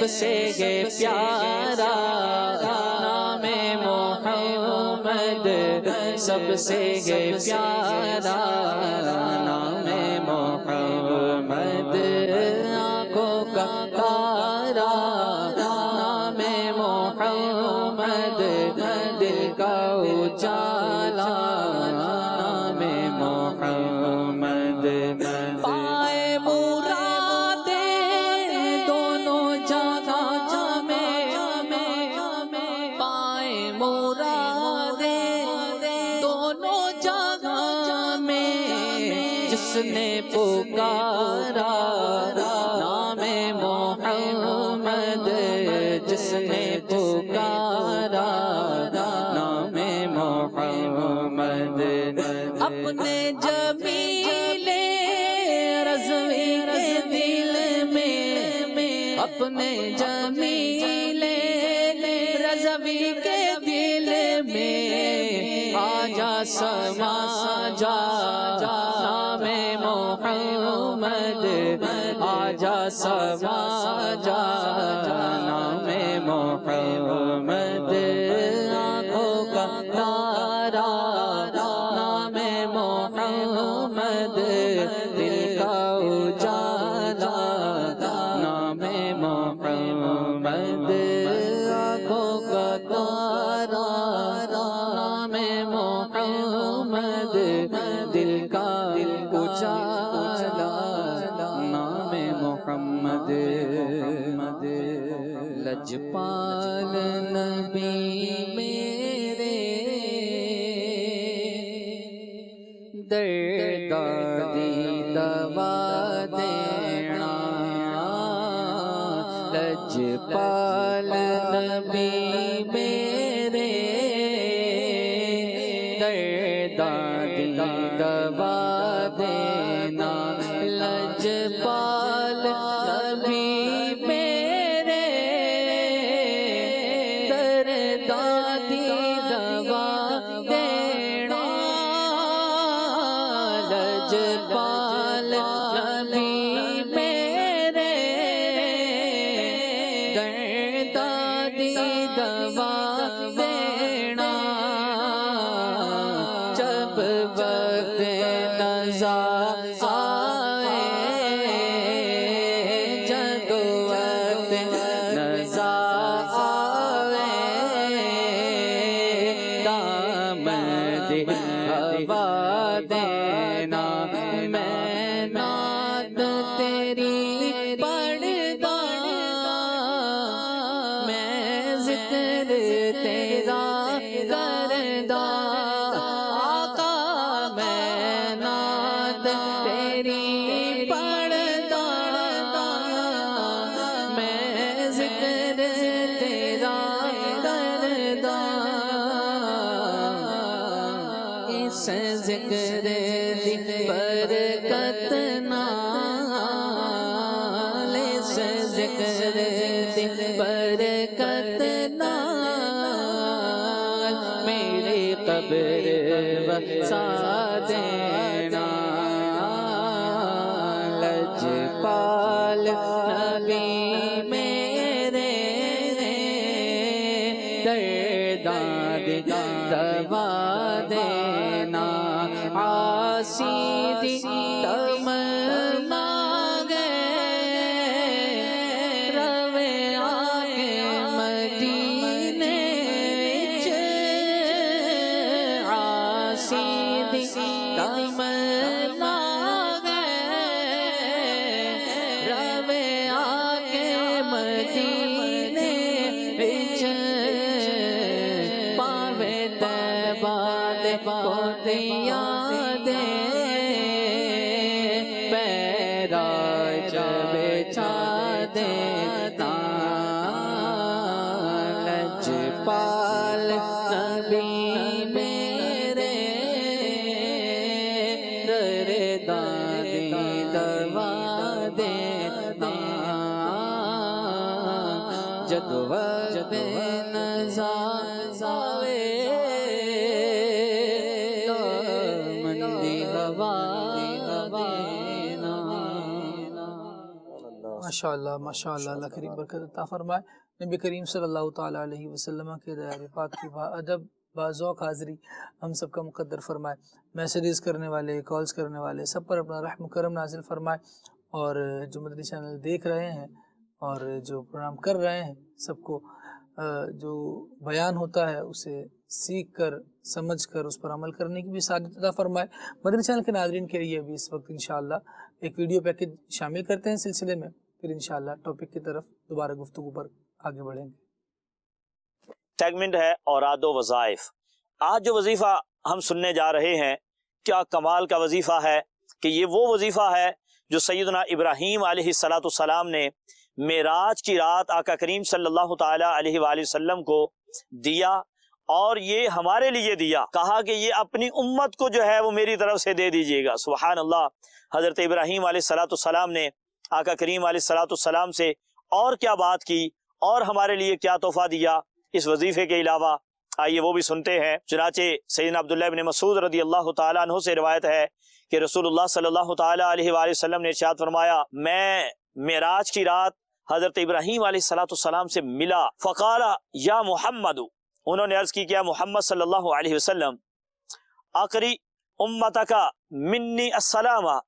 Speaker 1: सबसे गे प्यारा नाम मोहम्मद सबसे गे प्यारा नाम मोहम्मद आँखों का उजाला नाम मोहम्मद लजपाल नबी में
Speaker 2: माशा माशा अल्लाह करीम बरकत फरमाए नबी करीम सल्लल्लाहु अलैहि वसल्लम के दयार पाक की अदब बाजौक हाज़री हम सब का मुकदर फरमाए मैसेजेस करने वाले कॉल्स करने वाले सब पर अपना रहम करम नाजिल फरमाए और जो मदनी चैनल देख रहे हैं और जो प्रोग्राम कर रहे हैं सबको जो बयान होता है उसे सीख कर समझ कर उस पर अमल करने की भी सादत अदा फरमाए मदनी चैनल के नाजरन के लिए भी इस वक्त इन एक वीडियो पैकेज शामिल करते हैं सिलसिले में फिर इनशाला टॉपिक की तरफ दोबारा गुफ्तु पर आगे बढ़ेंगे
Speaker 8: सेगमेंट है और आदो वज़ाइफ आज जो वजीफा हम सुनने जा रहे हैं क्या कमाल का वजीफा है कि ये वो वजीफा है जो सैदना इब्राहिम सलाम ने मेराज की रात आका करीम सल्लल्लाहु अलैहि को दिया और ये हमारे लिए दिया कहा कि ये अपनी उम्मत को जो है वो मेरी तरफ से दे दीजिएगा सुबहान अल्लाह हज़रत इब्राहिम सलाम ने आका करीम सलाम से और क्या बात की और हमारे लिए क्या तोहफा दिया इस वजीफे के अलावा आइए वो भी सुनते हैं चुनाचे सैदन अब्दुल्ला बिन मसूद रदी अल्लाह तु से रवायत है कि रसूलुल्लाह सल्लल्लाहु अलैहि वसल्लम ने इशाद फरमाया मैं मेराज की रात हज़रत इब्राहिम सलाम से मिला फकारा या मोहम्मद उन्होंने अर्ज़ की क्या मोहम्मद सल्लल्लाहु अलैहि वसल्लम आखिरी उम्मत का मिन्नी असलामा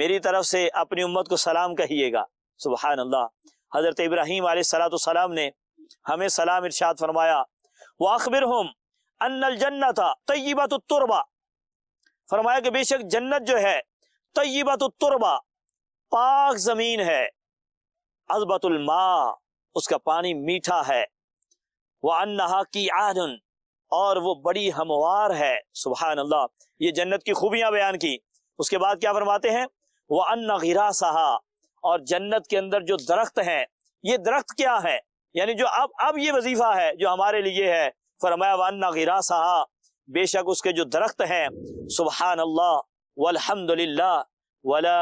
Speaker 8: मेरी तरफ से अपनी उम्मत को सलाम कहिएगा सुबह अल्लाह हज़रत इब्राहीम सलाम ने हमें सलाम इरशाद फरमाया वाखबिर हम अनल जन्नत तयबा तुरबा फरमाया कि बेशक जन्नत जो है तयबत तुरबा पाक ज़मीन है अजबतुलमा उसका पानी मीठा है वह अनहा की आदन और वो बड़ी हमवार है सुबह अल्लाह ये जन्नत की खूबियां बयान की उसके बाद क्या फरमाते हैं व अन्न गिरा सहा और जन्नत के अंदर जो दरख्त हैं ये दरख्त क्या है यानी जो अब अब ये वजीफा है जो हमारे लिए है फरमाया वाना गिरा सहा बेशक उसके जो दरख्त हैं सुबह अल्लाह वलहमदिल्ला वला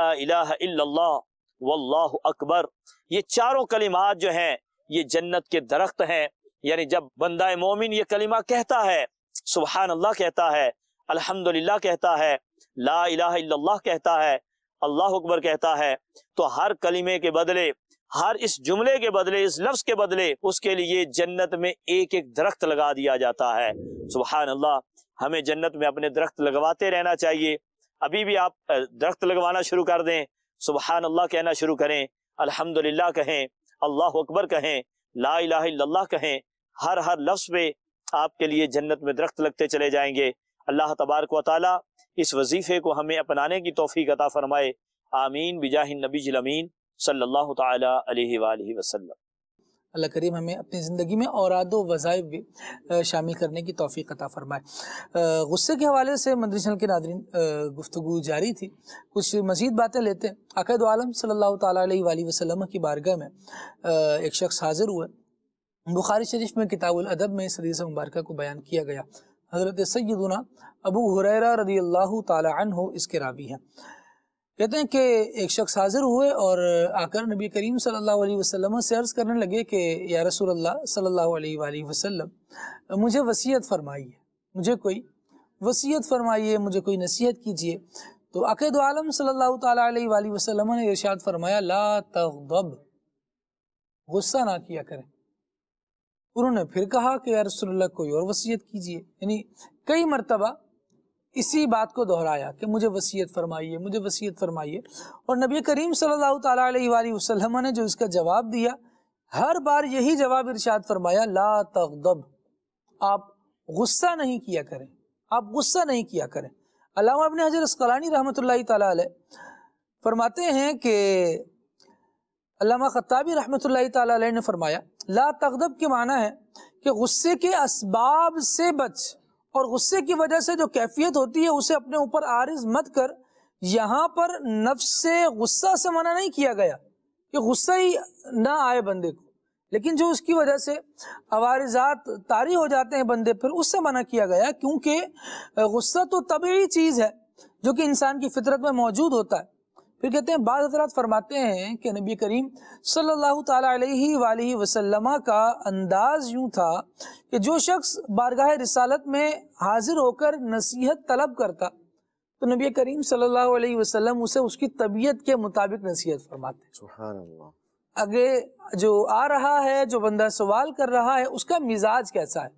Speaker 8: वल्लाह अकबर ये चारों कलिमात जो हैं ये जन्नत के दरख्त हैं यानी जब बंदा मोमिन ये कलिमा कहता है सुबहान अल्लाह कहता है अल्हम्दुलिल्लाह कहता है ला इलाहा इल्लल्लाह कहता है अल्लाह अकबर कहता है तो हर कलीमे के बदले हर इस जुमले के बदले इस लफ्ज के बदले उसके लिए जन्नत में एक एक दरख्त लगा दिया जाता है सुबह अल्लाह हमें जन्नत में अपने दरख्त लगवाते रहना चाहिए अभी भी आप दरख्त लगवाना शुरू कर दें सुबह अल्लाह कहना शुरू करें अल्हम्दुलिल्लाह कहें अल्लाह अकबर कहें ला इलाहा इल्लल्लाह कहें हर हर लफ्ज़ पे आपके लिए जन्नत में दरख्त लगते चले जाएंगे अल्लाह तबारक वाली इस वजीफ़े को हमें अपनाने की तोफ़ी अता फ़रमाए आमीन बिजाहिन नबी जमीन सल्ला वसलम
Speaker 2: अल्लाह करीम हमें अपनी ज़िंदगी में औराद वज़ाइब भी शामिल करने की तोफ़ी अता फ़रमाए गुस्से के हवाले से मंदरी चैनल के नादरीन गुफ्तु जारी थी कुछ मज़ीद बातें लेते हैं अकैद आलम सल्ला तसलम की बारगह में एक शख्स हाजिर हुआ बुखारी शरीफ में किताबुल अदब में इस हदीस मुबारक को बयान किया गया हज़रत सैदुना अबू हुरैरा रदी अल्लाह तु इसके रावी हैं कहते हैं कि एक शख्स हाजिर हुए और आकर नबी करीम सल्लल्लाहु अलैहि वसल्लम से अर्ज़ करने लगे कि या रसूल अल्लाह सल्लल्लाहु अलैहि वसल्लम मुझे वसीयत फरमाइए मुझे कोई वसीयत फरमाइए मुझे कोई नसीहत कीजिए तो अक़द तो आलम सल्लल्लाहु अलैहि वसल्लम ने इरशाद फरमाया ला तब गुस्सा ना किया करें उन्होंने फिर कहा कि यार रसोल्ला कोई और वसीयत कीजिए यानी कई मरतबा इसी बात को दोहराया कि मुझे वसीयत फरमाइए मुझे वसीयत फरमाइए और नबी करीम सल्लल्लाहु अलैहि वसल्लम ने जो इसका जवाब दिया हर बार यही जवाब इरशाद फरमाया ला तब आप गुस्सा नहीं किया करें आप गुस्सा नहीं किया करें अलामा अपने हजर अस्कलानी रहमत ला फरमाते हैं कि अलामा ख़त्ताबी रहमत ने फरमाया ला तकदब के माना है कि गुस्से के इसबाब से बच और गुस्से की वजह से जो कैफियत होती है उसे अपने ऊपर आरिज मत कर यहाँ पर नफ से गुस्सा से मना नहीं किया गया कि गुस्सा ही ना आए बंदे को लेकिन जो उसकी वजह से आवारजात तारी हो जाते हैं बंदे फिर उससे मना किया गया क्योंकि गुस्सा तो तभी चीज़ है जो कि इंसान की फितरत में मौजूद होता है फिर कहते हैं बाद हजरात फरमाते हैं कि नबी करीम सल्लल्लाहु अलैहि वसल्लम का अंदाज यूं था कि जो शख्स बारगाह रिसालत में हाजिर होकर नसीहत तलब करता तो नबी करीम सल्लल्लाहु अलैहि वसल्लम उसे उसकी तबीयत के मुताबिक नसीहत फरमाते आगे जो आ रहा है जो बंदा सवाल कर रहा है उसका मिजाज कैसा है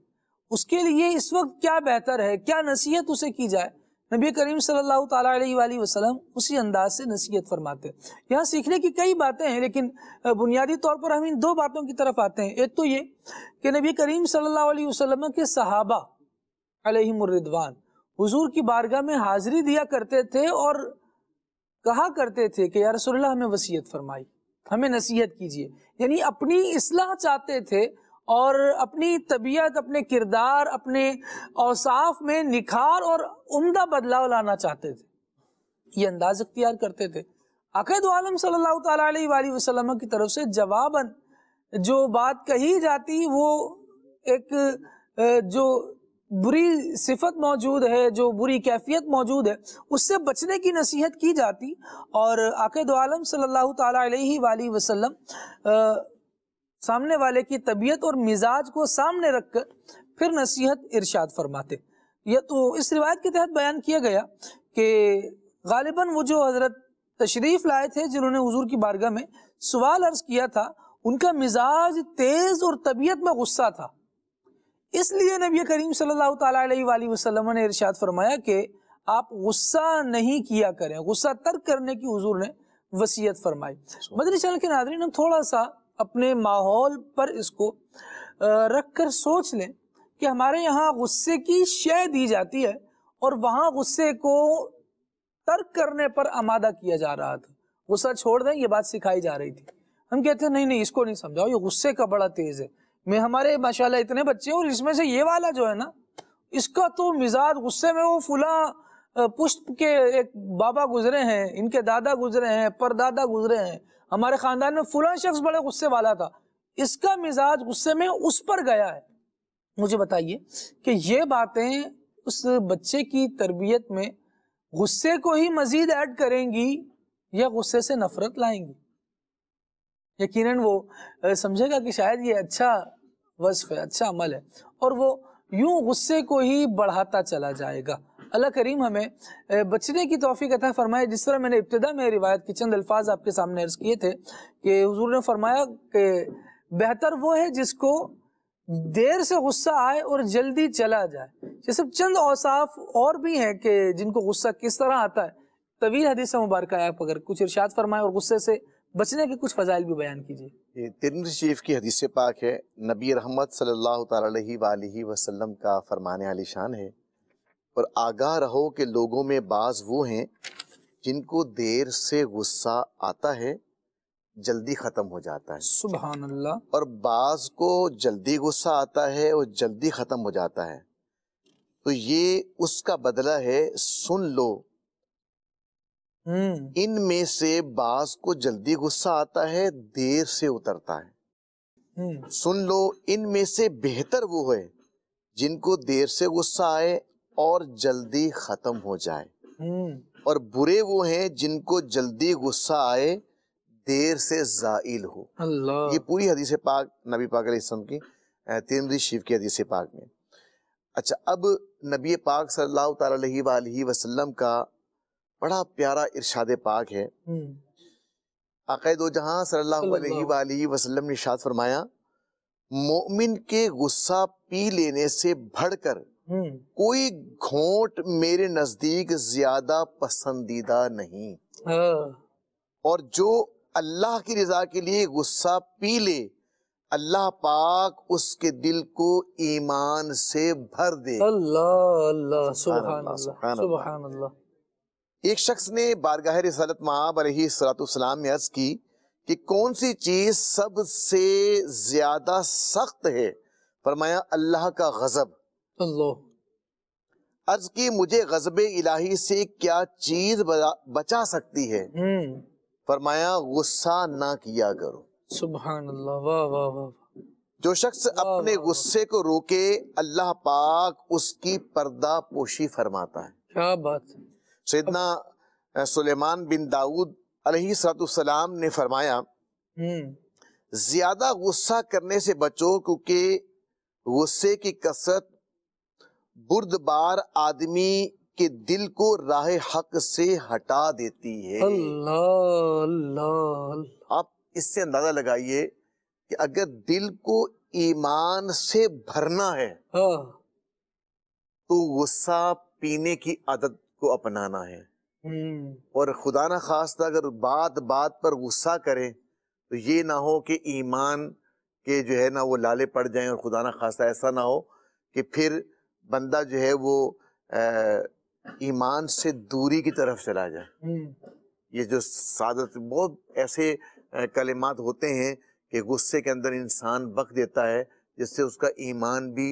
Speaker 2: उसके लिए इस वक्त क्या बेहतर है क्या नसीहत उसे की जाए नबी करीम सल्लल्लाहु अलैहि वसल्लम उसी अंदाज से नसीहत फरमाते हैं यहाँ सीखने की कई बातें हैं लेकिन बुनियादी तौर पर हम इन दो बातों की तरफ आते हैं एक तो ये कि नबी करीम सल्लल्लाहु अलैहि वसल्लम के सहाबा अलहमरिदवान हजूर की बारगाह में हाजिरी दिया करते थे और कहा करते थे कि यार रसोल्ला हमें वसीयत फरमाई हमें नसीहत कीजिए यानी अपनी असलाह चाहते थे और अपनी तबीयत अपने किरदार अपने औसाफ में निखार और उम्दा बदलाव लाना चाहते थे ये अंदाज अख्तियार करते थे अकैद आलम सल्लाम की तरफ से जवाबन जो बात कही जाती वो एक जो बुरी सिफत मौजूद है जो बुरी कैफियत मौजूद है उससे बचने की नसीहत की जाती और आकद आलम सल्ला अलैहि सामने वाले की तबीयत और मिजाज को सामने रखकर फिर नसीहत इरशाद फरमाते ये तो इस रिवायत के तहत बयान किया गया कि गालिबा वो जो हज़रत तशरीफ़ लाए थे जिन्होंने हजूर की बारगाह में सवाल अर्ज किया था उनका मिजाज तेज़ और तबीयत में गुस्सा था इसलिए नबी करीम सल्लल्लाहु अलैहि वसल्लम ने इरशाद फरमाया कि आप गुस्सा नहीं किया करें गुस्सा तर्क करने की हजूर ने वसीयत फरमाई अच्छा। मदनी चैनल के नादरी हम थोड़ा सा अपने माहौल पर इसको रख कर सोच लें कि हमारे यहाँ गुस्से की शय दी जाती है और वहाँ गुस्से को तर्क करने पर आमादा किया जा रहा था गुस्सा छोड़ दें ये बात सिखाई जा रही थी हम कहते हैं नहीं नहीं इसको नहीं समझाओ ये गुस्से का बड़ा तेज है मैं हमारे माशाला इतने बच्चे और इसमें से ये वाला जो है ना इसका तो मिजाज गुस्से में वो फुला पुष्प के एक बाबा गुजरे हैं इनके दादा गुजरे हैं परदादा गुजरे हैं हमारे ख़ानदान में फुला शख्स बड़े गुस्से वाला था इसका मिजाज गुस्से में उस पर गया है मुझे बताइए कि ये बातें उस बच्चे की तरबियत में गुस्से को ही मज़ीद ऐड करेंगी या गुस्से से नफरत लाएंगी यकीनन वो समझेगा कि शायद ये अच्छा वजफ है अच्छा अमल है और वो यूं गुस्से को ही बढ़ाता चला जाएगा अल्लाह करीम हमें बचने की तोफ़ी कथा फरमाए जिस तरह मैंने इब्तदा में रिवायत के चंद अल्फाज आपके सामने अर्ज किए थे कि हजूर ने फरमाया कि बेहतर वो है जिसको देर से गुस्सा आए और जल्दी चला जाए ये सब चंद औसाफ और भी हैं कि जिनको गुस्सा किस तरह आता है तवील हदीस मुबारक आप अगर कुछ इर्शाद फरमाए और गुस्से से बचने के कुछ फजाइल भी बयान कीजिए
Speaker 5: ये तिरमिज शरीफ की हदीस पाक है नबी रहमत सल्लल्लाहु अलैहि वसल्लम का फरमान आलिशान है और आगाह रहो कि लोगों में बाज वो हैं जिनको देर से गुस्सा आता है जल्दी ख़त्म हो जाता है सुबह अल्लाह और बाज को जल्दी गुस्सा आता है और जल्दी ख़त्म हो जाता है तो ये उसका बदला है सुन लो हम्म। इनमें से बाज को जल्दी गुस्सा आता है देर से उतरता है हम्म। सुन लो इनमें से बेहतर वो है जिनको देर से गुस्सा आए और जल्दी खत्म हो जाए हम्म। और बुरे वो हैं जिनको जल्दी गुस्सा आए देर से जाइल हो अल्लाह ये पूरी हदीस पाक नबी पाक की तीन शिव की हदीस पाक में अच्छा अब नबी पाक सल्लल्लाहु अलैहि वसल्लम का बड़ा प्यारा इर्शाद पाक है अक़ैद हम्म। जहां सल्लल्लाहु वसल्लम ने फरमाया मोमिन के गुस्सा पी लेने से भड़कर हम्म। कोई घोट मेरे नजदीक ज्यादा पसंदीदा नहीं हाँ। और जो अल्लाह की रजा के लिए गुस्सा पी ले अल्लाह पाक उसके दिल को ईमान से भर दे अल्लाह अल्लाह अल्लाह अल्लाह एक शख्स ने बारगाह रसालत महाब सलातुसलाम में अर्ज की कि कौन सी चीज सबसे ज्यादा सख्त है फरमाया अल्लाह का गजब अल्लाह अर्ज की मुझे गजब इलाही से क्या चीज बचा सकती है हम्म। फरमाया गुस्सा ना किया करो सुबह जो शख्स अपने गुस्से को रोके अल्लाह पाक उसकी पर्दा पोशी फरमाता है क्या बात सदना सुलेमान बिन दाऊद सलाम ने फरमाया हम्म। ज्यादा गुस्सा करने से बचो क्योंकि गुस्से की कसरत बुर्दबार आदमी के दिल को राह हक से हटा देती है आप इससे अंदाजा लगाइए कि अगर दिल को ईमान से भरना है हाँ। तो गुस्सा पीने की आदत को अपनाना है हम्म। और खुदा ना खास अगर बात बात पर गुस्सा करें तो ये ना हो कि ईमान के जो है ना वो लाले पड़ जाएं और खुदा ना खास्ता ऐसा ना हो कि फिर बंदा जो है वो ईमान से दूरी की तरफ चला जाए हम्म। ये जो सादत बहुत ऐसे कलेमात होते हैं कि गुस्से के अंदर इंसान बक देता है जिससे उसका ईमान भी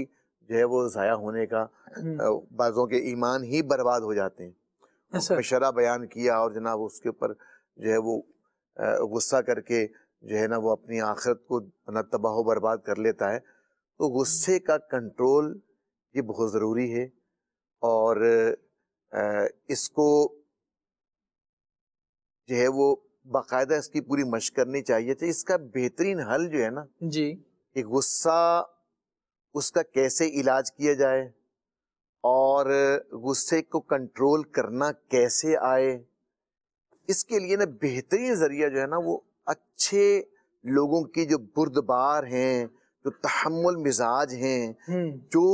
Speaker 5: जो है वो ज़ाया होने का हम्म। बाज़ों के ईमान ही बर्बाद हो जाते हैं हाँ शरा बयान किया और जनाब उसके ऊपर जो है वो गुस्सा करके जो है ना वो अपनी आखिरत को ना तबाह बर्बाद कर लेता है तो गुस्से का कंट्रोल ये बहुत ज़रूरी है और इसको जो है वो बाकायदा इसकी पूरी मश करनी चाहिए तो इसका बेहतरीन हल जो है ना जी कि गुस्सा उसका कैसे इलाज किया जाए और गुस्से को कंट्रोल करना कैसे आए इसके लिए ना बेहतरीन जरिया जो है ना वो अच्छे लोगों की जो बुरदबार हैं जो तहमुल मिजाज हैं जो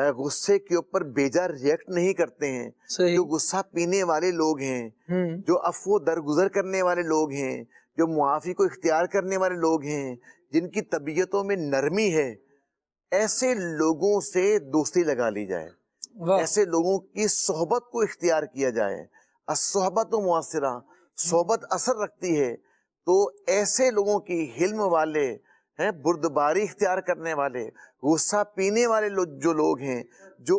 Speaker 5: गुस्से के ऊपर बेजा रिएक्ट नहीं करते हैं जो गुस्सा पीने वाले लोग हैं हम्म। जो अफवो दरगुजर करने वाले लोग हैं जो मुआफ़ी को इख्तियार करने वाले लोग हैं जिनकी तबीयतों में नरमी है ऐसे लोगों से दोस्ती लगा ली जाए ऐसे लोगों की सोहबत को इख्तियार किया जाए असहबत मुआसरा सोहबत असर रखती है तो ऐसे लोगों की हिल्म वाले हैं बुर्दबारी इख्तियार करने वाले गुस्सा पीने वाले लो, जो लोग हैं जो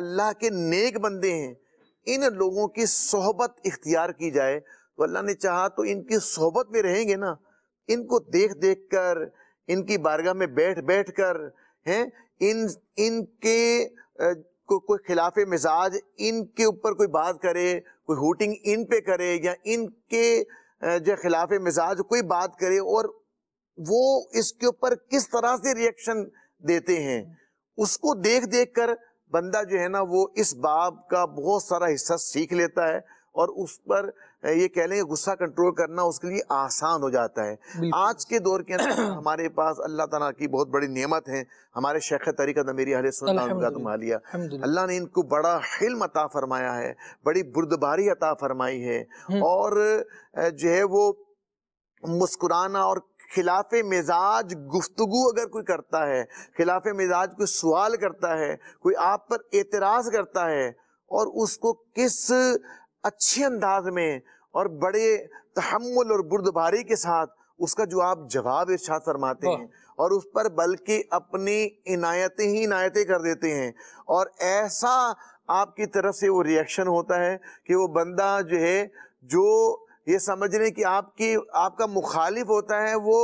Speaker 5: अल्लाह के नेक बंदे हैं इन लोगों की सोहबत इख्तियार की जाए तो अल्लाह ने चाहा तो इनकी सोहबत में रहेंगे ना इनको देख देख कर इनकी बारगाह में बैठ बैठ कर हैं इन इनके को, कोई खिलाफ मिजाज इनके ऊपर कोई बात करे कोई होटिंग इन पे करे या इनके जो खिलाफ मिजाज कोई बात करे और वो इसके ऊपर किस तरह से रिएक्शन देते हैं उसको देख देख कर बंदा जो है ना वो इस बाब का बहुत सारा हिस्सा सीख लेता है और उस पर ये कह लें गुस्सा कंट्रोल करना उसके लिए आसान हो जाता है आज के दौर के अंदर (coughs) हमारे पास अल्लाह ताला की बहुत बड़ी नेमत है हमारे शेख तरीका नमेरी अहल सुनिया अल्लाह ने इनको बड़ा हिल्म अता फरमाया है बड़ी बुरदबारी अता फरमाई है हम्म। और जो है वो मुस्कुराना और खिलाफ मिजाज गुफ्तगु अगर कोई करता है खिलाफ मिजाज कोई सवाल करता है कोई आप पर एतराज़ करता है और उसको किस अच्छे अंदाज में और बड़े तहमुल और बुर्दभारी के साथ उसका जो आप जवाब इर्शाद फरमाते हैं और उस पर बल्कि अपनी इनायतें ही इनायतें कर देते हैं और ऐसा आपकी तरफ से वो रिएक्शन होता है कि वो बंदा जो है जो ये समझ रहे हैं कि आपकी आपका मुखालिफ होता है वो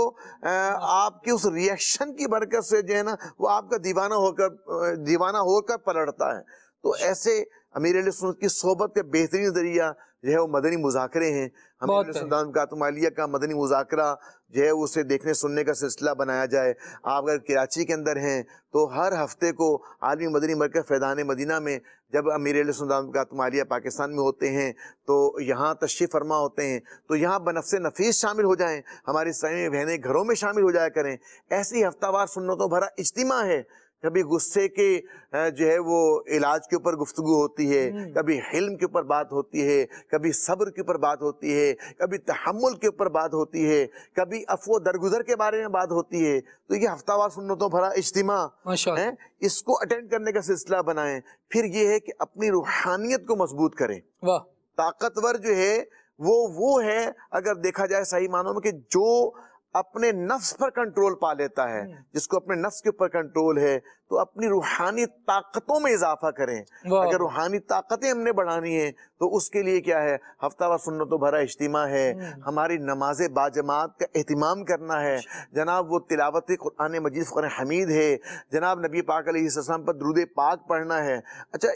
Speaker 5: आपके उस रिएक्शन की बरकत से जो है ना वो आपका दीवाना होकर दीवाना होकर पलटता है तो ऐसे अमीर अली सुनत की सोहबत के बेहतरीन जरिया जो है वो मदनी मुजाकरे हैं हमें का मालिया का मदनी मुजाकरा जो है उसे देखने सुनने का सिलसिला बनाया जाए आप अगर कराची के अंदर हैं तो हर हफ्ते को आलमी मदनी मरकज़ फैदान मदीना में जब अमीर मालिया पाकिस्तान में होते हैं तो यहाँ तशरीफ़ फरमा होते हैं तो यहाँ से नफीस शामिल हो जाएँ हमारी इस्लामी बहनें घरों में शामिल हो जाया करें ऐसी हफ्तावार तो भरा इज्तिमा है कभी गुस्से के जो है वो इलाज के ऊपर गुफ्तु होती है हम्म। कभी हिल्म के ऊपर बात होती है कभी सब्र के ऊपर बात होती है कभी तहमुल के ऊपर बात होती है कभी अफो दरगुजर के बारे में बात होती है तो ये हफ्तावार सुनतों भरा इज्तिमा है इसको अटेंड करने का सिलसिला बनाएं फिर ये है कि अपनी रूहानियत को मजबूत करें ताकतवर जो है वो वो है अगर देखा जाए सही मानों में कि जो अपने नफ्स पर कंट्रोल पा लेता है हम्म। जिसको अपने नफ्स के ऊपर कंट्रोल है तो अपनी रूहानी ताकतों में इजाफा करें अगर रूहानी ताकतें हमने बढ़ानी है तो उसके लिए क्या है हफ्तावार सुन्नत तो भरा इज्तिमा है हम्म। हमारी नमाज बाजमात का अहतमाम करना है अच्छा। जनाब वो तिलावत कुरान मजीद कुर हमीद है जनाब नबी पाक अलीसम पर दरुद पाक पढ़ना है अच्छा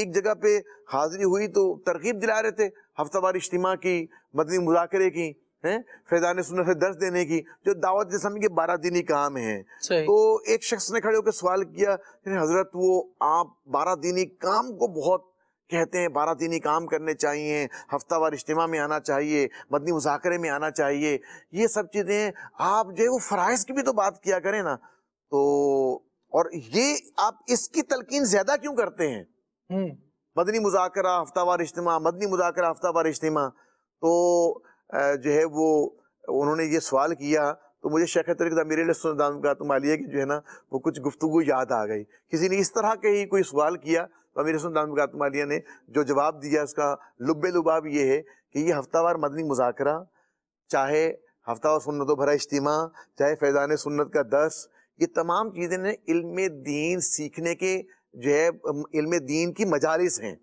Speaker 5: एक जगह पे हाजिरी हुई तो तरकीब दिला रहे थे हफ्तावार इज्तिमा की मदनी मुजाकरे की हैं फैजान सुन से दर्ज देने की जो दावत इस्लामी के बारह ही काम है तो एक शख्स ने खड़े होकर सवाल किया हजरत वो आप बारह दीनी काम को बहुत कहते हैं बारह दीनी काम करने चाहिए हफ्तावार इज्तम में आना चाहिए मदनी मुजाकरे में आना चाहिए ये सब चीज़ें आप जो है वो फ़राइज़ की भी तो बात किया करें ना तो और ये आप इसकी तलकीन ज़्यादा क्यों करते हैं मदनी हम्म। मुजाकरा हफ्तावार इज्तम मदनी मुजाकरा हफ्तावार इज्तम तो जो है वो उन्होंने ये सवाल किया तो मुझे शेख तरीक़ा मेरे दाम का तो मालिया की जो है ना वो कुछ गुफ्तु याद आ गई किसी ने इस तरह के ही कोई सवाल किया तो अमीर दाम का तो मालिया ने जो जवाब दिया इसका लुबे लुबाब ये है कि ये हफ्तावार मदनी मुजाकरा चाहे हफ्ता सुन्नतों सुन्नत भरा इज्तम चाहे फैज़ान सुन्नत का दस ये तमाम चीज़ें ने इल्म दीन सीखने के जो है इल्म दीन की मजालिस हैं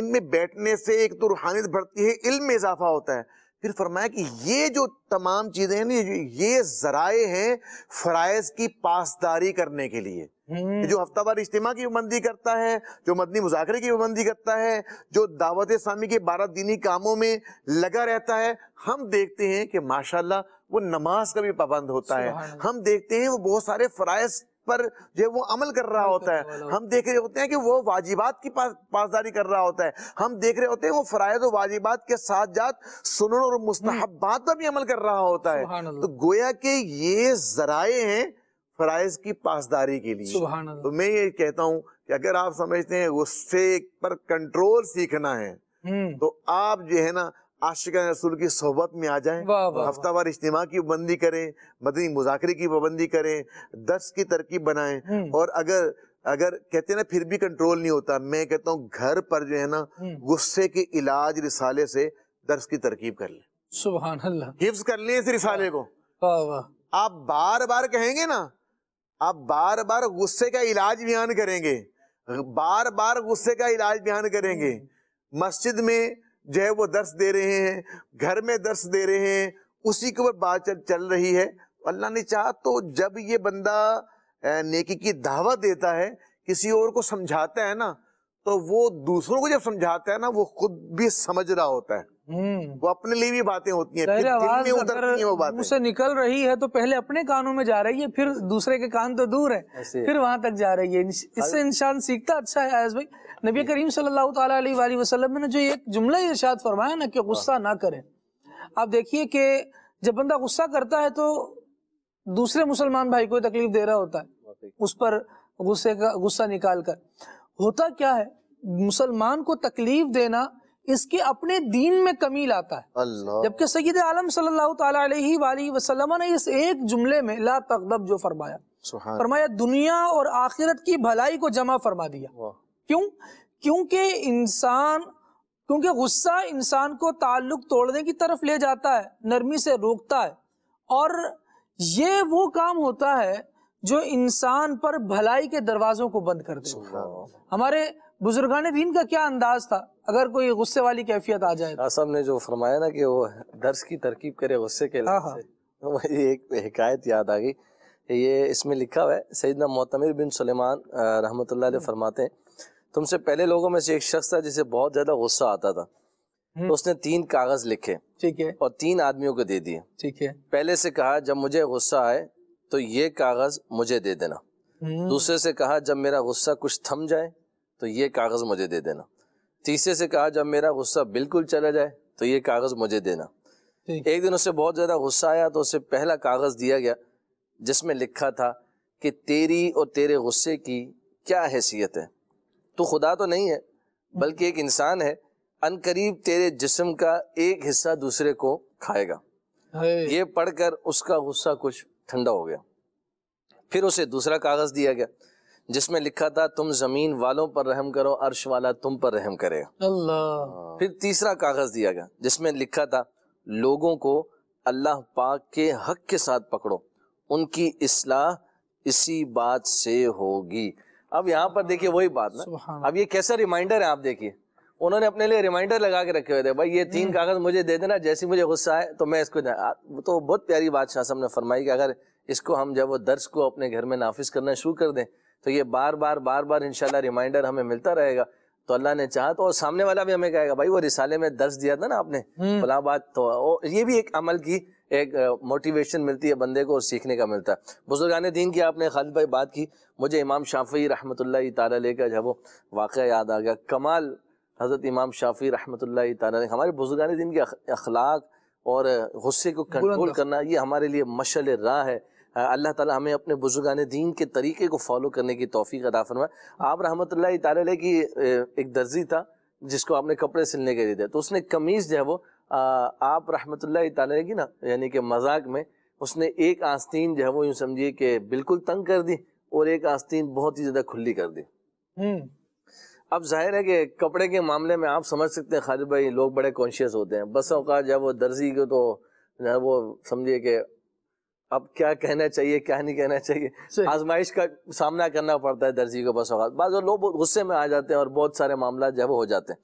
Speaker 5: इनमें बैठने से एक तो रूहानियत बढ़ती है इल्म में इजाफा होता है फिर फरमाया कि ये जो तमाम चीजें हैं ये, ये जराए हैं फराइज की पासदारी करने के लिए हम्म। जो हफ्तावार इज्तिमा की पाबंदी करता है जो मदनी मुजाकरे की पाबंदी करता है जो दावत इस्लामी के बारह दीनी कामों में लगा रहता है हम देखते हैं कि माशाल्लाह वो नमाज का भी पाबंद होता है हम देखते हैं वो बहुत सारे फराइज पर जो वो अमल कर रहा होता है हम देख रहे होते हैं कि वो वाजिबात की पासदारी कर रहा होता है हम देख रहे होते हैं वो फ़रायद और वाजिबात के साथ जात सुन और मुस्तहबात पर भी अमल कर रहा होता है तो गोया के ये जराए हैं फ़राइज की पासदारी के लिए तो मैं ये कहता हूँ कि अगर आप समझते हैं गुस्से पर कंट्रोल सीखना है हम्म। तो आप जो है ना आशिक रसूल की सोहबत में आ जाए हफ्तावार इज्तिमा की पाबंदी करें मदनी मुजाकरे की पाबंदी करें दर्श की तरकीब बनाए हम्म। और अगर अगर कहते हैं ना फिर भी कंट्रोल नहीं होता मैं कहता हूँ घर पर जो है ना हम्म। गुस्से के इलाज रिसाले से दर्श की तरकीब कर लें सुबह कर लें इस रिसाले को आप बार बार कहेंगे ना आप बार बार गुस्से का इलाज बयान करेंगे बार बार गुस्से का इलाज बयान करेंगे हम्म। मस्जिद में जो है वो दर्श दे रहे हैं घर में दर्श दे रहे हैं उसी के ऊपर बात चल, चल रही है अल्लाह ने चाह तो जब ये बंदा नेकी की दावा देता है किसी और को समझाता है ना तो वो दूसरों को जब समझाता है ना वो खुद भी समझ रहा होता है हम्म। वो अपने लिए भी बातें होती हैं फिर में उधर हैं वो बातें
Speaker 2: उसे निकल रही है तो पहले अपने कानों में जा रही है फिर दूसरे के कान तो दूर है फिर वहां तक जा रही है इससे इंसान सीखता अच्छा है आयस भाई नबी करीम सल्लल्लाहु अलैहि वसल्लम ने जो एक जुमला इर्शाद फरमाया ना कि गुस्सा हाँ। ना करें आप देखिए कि जब बंदा गुस्सा करता है तो दूसरे मुसलमान भाई को तकलीफ दे रहा होता है उस पर गुस्से का गुस्सा निकाल कर होता क्या है मुसलमान को तकलीफ देना इसके अपने दीन में कमी लाता है जबकि सईद आलम सल्लल्लाहु अलैहि वसल्लम ने इस एक जुमले में ला तकदब जो
Speaker 6: फरमाया फरमाया
Speaker 2: दुनिया और आखिरत की भलाई को जमा फरमा दिया क्यों क्योंकि इंसान क्योंकि गुस्सा इंसान को ताल्लुक तोड़ने की तरफ ले जाता है नरमी से रोकता है और ये वो काम होता है जो इंसान पर भलाई के दरवाजों को बंद कर देता है हमारे बुजुर्गान दीन का क्या अंदाज था अगर कोई गुस्से वाली कैफियत आ जाए
Speaker 7: असम तो। हाँ, ने जो फरमाया ना कि वो दर्श की तरकीब करे गुस्से के हाँ, लिए हाँ। एक हिकायत याद आ गई ये इसमें लिखा हुआ है सईदना मोतमिर बिन सलेमान रहमत हम्म। फरमाते हैं तुमसे पहले लोगों में से एक शख्स था जिसे बहुत ज्यादा गुस्सा आता था तो उसने तीन कागज लिखे ठीक है और तीन आदमियों को दे दिए ठीक है पहले से कहा जब मुझे गुस्सा आए तो ये कागज मुझे दे देना हम्म। दूसरे से कहा जब मेरा गुस्सा कुछ थम जाए तो ये कागज मुझे दे देना तीसरे से कहा जब मेरा गुस्सा बिल्कुल चला जाए तो ये कागज मुझे देना एक दिन उसे बहुत ज्यादा गुस्सा आया तो उसे पहला कागज दिया गया जिसमें लिखा था कि तेरी और तेरे गुस्से की क्या हैसियत है तो खुदा तो नहीं है हम्म। बल्कि एक इंसान है अन करीब तेरे जिस्म का एक हिस्सा दूसरे को खाएगा ये पढ़कर उसका गुस्सा कुछ ठंडा हो गया फिर उसे दूसरा कागज़ दिया गया जिसमें लिखा था तुम जमीन वालों पर रहम करो अर्श वाला तुम पर रहम करेगा अल्लाह हाँ। फिर तीसरा कागज़ दिया गया जिसमें लिखा था लोगों को अल्लाह पाक के हक के साथ पकड़ो उनकी इसलाह इसी बात से होगी अब यहाँ पर देखिए वही बात ना अब ये कैसा रिमाइंडर है आप देखिए उन्होंने अपने लिए रिमाइंडर लगा के रखे हुए थे भाई ये तीन हम्म। कागज मुझे दे देना जैसे मुझे गुस्सा है तो मैं इसको तो बहुत प्यारी बात शाह साहब ने फरमाई कि अगर इसको हम जब वो दर्ज को अपने घर में नाफिज करना शुरू कर दें तो ये बार बार बार बार इंशाल्लाह रिमाइंडर हमें मिलता रहेगा तो अल्लाह ने चाहा तो सामने वाला भी हमें कहेगा भाई वो रिसाले में दर्ज दिया था ना आपने हम्म। फला बात तो ये भी एक अमल की एक मोटिवेशन मिलती है बंदे को और सीखने का मिलता है बुजुर्गान दीन की आपने खालिद भाई बात की मुझे इमाम शाफी रहमत तारा का जब वो वाक़ याद आ गया कमाल हज़रत इमाम शाफी रहमत ने हमारे बुजुर्गान दीन के अखलाक और गुस्से को कंट्रोल करना ये हमारे लिए मशल राह है अल्लाह ताला हमें अपने बुजुर्गान दीन के तरीके को फॉलो करने की तोफ़ी अदा फरमाए आप रहमत ताल की एक दर्जी था जिसको आपने कपड़े सिलने के लिए दिया तो उसने कमीज़ जो है वो आप रहमत ताल की ना यानी कि मजाक में उसने एक आस्तीन जो है वो यूँ समझिए कि बिल्कुल तंग कर दी और एक आस्तीन बहुत ही ज़्यादा खुली कर दी हम्म। अब जाहिर है कि कपड़े के मामले में आप समझ सकते हैं खालिद भाई लोग बड़े कॉन्शियस होते हैं बस अवकात जब वो दर्जी को तो जो है वो समझिए कि अब क्या कहना चाहिए क्या नहीं कहना चाहिए आजमाइश का सामना करना पड़ता है दर्जी को बस अवत बाद लोग गुस्से में आ जाते हैं और बहुत सारे मामला जब हो जाते हैं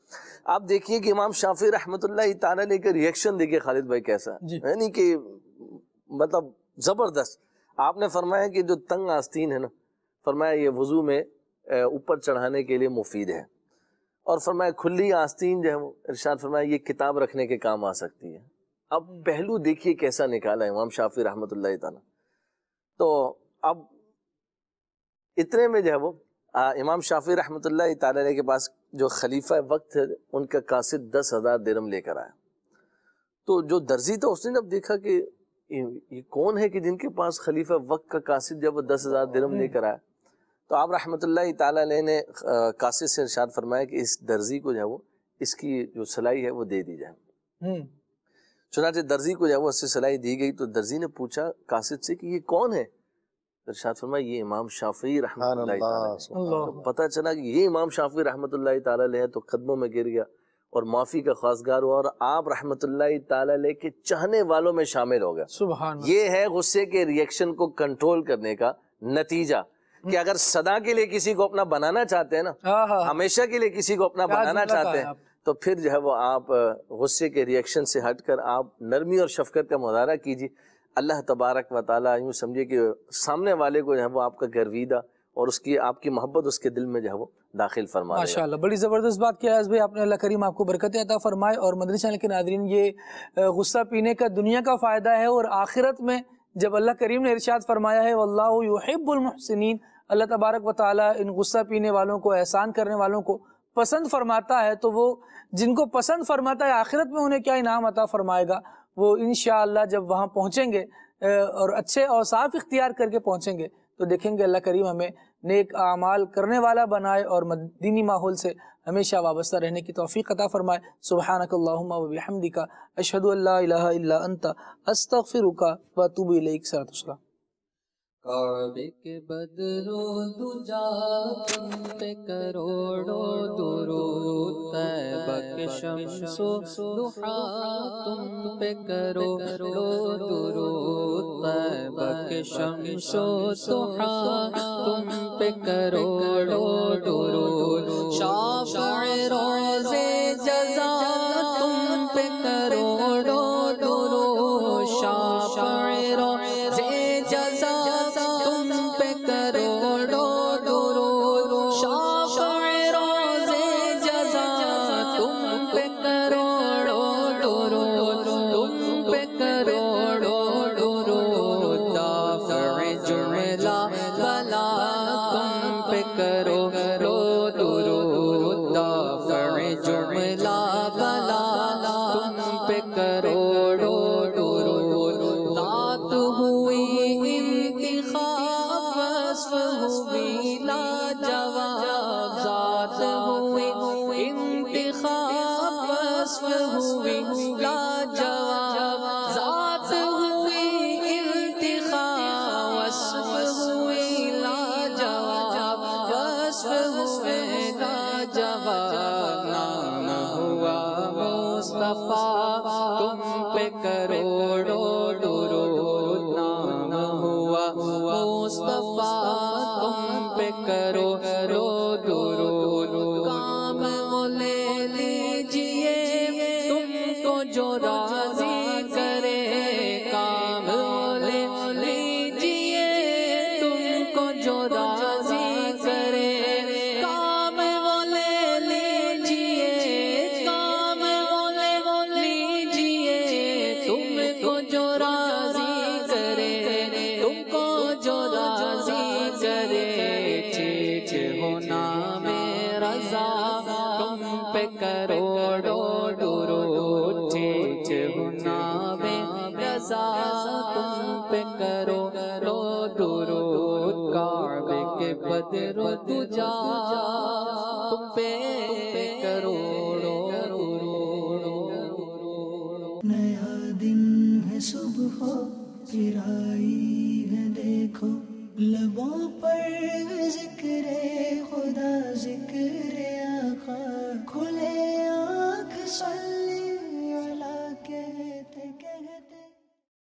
Speaker 7: आप देखिए कि इमाम शाफी रहमत ने एक रिएक्शन देखिए खालिद भाई कैसा है नी कि मतलब ज़बरदस्त आपने फरमाया कि जो तंग आस्तीन है ना फरमाया ये वज़ू में ऊपर चढ़ाने के लिए मुफीद है और फरमाया खुली आस्तीन जो है वो इरशाद फरमाया ये किताब रखने के काम आ सकती है अब पहलू देखिए कैसा निकाला इमाम शाफी रहमत तो अब इतने में जो है वो आ, इमाम शाफी रहमत के पास जो खलीफा वक्त है उनका कासिद दस हज़ार दिरम लेकर आया तो जो दर्जी था उसने जब देखा कि ये कौन है कि जिनके पास खलीफा वक्त का कासिद जब वो दस हज़ार दिरम हम्म। लेकर आया तो आप रहमत ने कासिद से इर्शाद फरमाया कि इस दर्जी को जो है वो इसकी जो सलाई है वो दे दी जाए हम्म। चुनाचे दर्जी को जब उससे सिलाई दी गई तो दर्जी ने पूछा कासिद से कि ये कौन है इरशाद फरमाया ये इमाम शाफी तो पता चला कि ये इमाम शाफी है तो कदमों में गिर गया और माफी का खासगार हुआ और आप रहमत के चाहने वालों में शामिल हो गया ये है गुस्से के रिएक्शन को कंट्रोल करने का नतीजा कि हम्म। अगर सदा के लिए किसी को अपना बनाना चाहते हैं ना हाँ, हाँ। हमेशा के लिए किसी को अपना बनाना चाहते हैं तो फिर जो है वो आप गुस्से के रिएक्शन से हटकर आप नरमी और शफकत का मुजाहरा कीजिए अल्लाह तबारक व ताली यूँ समझिए कि सामने वाले को जो है वो आपका गर्वीदा और उसकी आपकी मोहब्बत उसके दिल में जो है वो दाखिल फरमा माशाल्लाह
Speaker 2: बड़ी ज़बरदस्त बात किया है भाई आपने अल्लाह करीम आपको बरकत अता फरमाए और मदरी चैनल के नादरीन ये गुस्सा पीने का दुनिया का फ़ायदा है और आखिरत में जब अल्लाह करीम ने इरशाद फरमाया है वल्लाहब्बुलमहसिन अल्लाह तबारक व ताली इन गुस्सा पीने वालों को एहसान करने वालों को पसंद फरमाता है तो वो जिनको पसंद फरमाता है आखिरत में उन्हें क्या इनाम अता फरमाएगा वो इन जब वहाँ पहुँचेंगे और अच्छे और साफ इख्तियार करके पहुँचेंगे तो देखेंगे अल्लाह करीम हमें नेक आमाल करने वाला बनाए और मदीनी माहौल से हमेशा वाबस्ता रहने की तोफ़ी अता फ़रमाए सुबह अशहद अल्ला अंत अस्तफ़िर का वतूब सरतुसरा
Speaker 1: काबे के बदरो दुजा तुम पे करोड़ो दुरूद तैबक सो दुहा तुम पे करोड़ो दुरूद तैबक सो दुहा तुम पे करोड़ो दुरूद शाफ़ रोए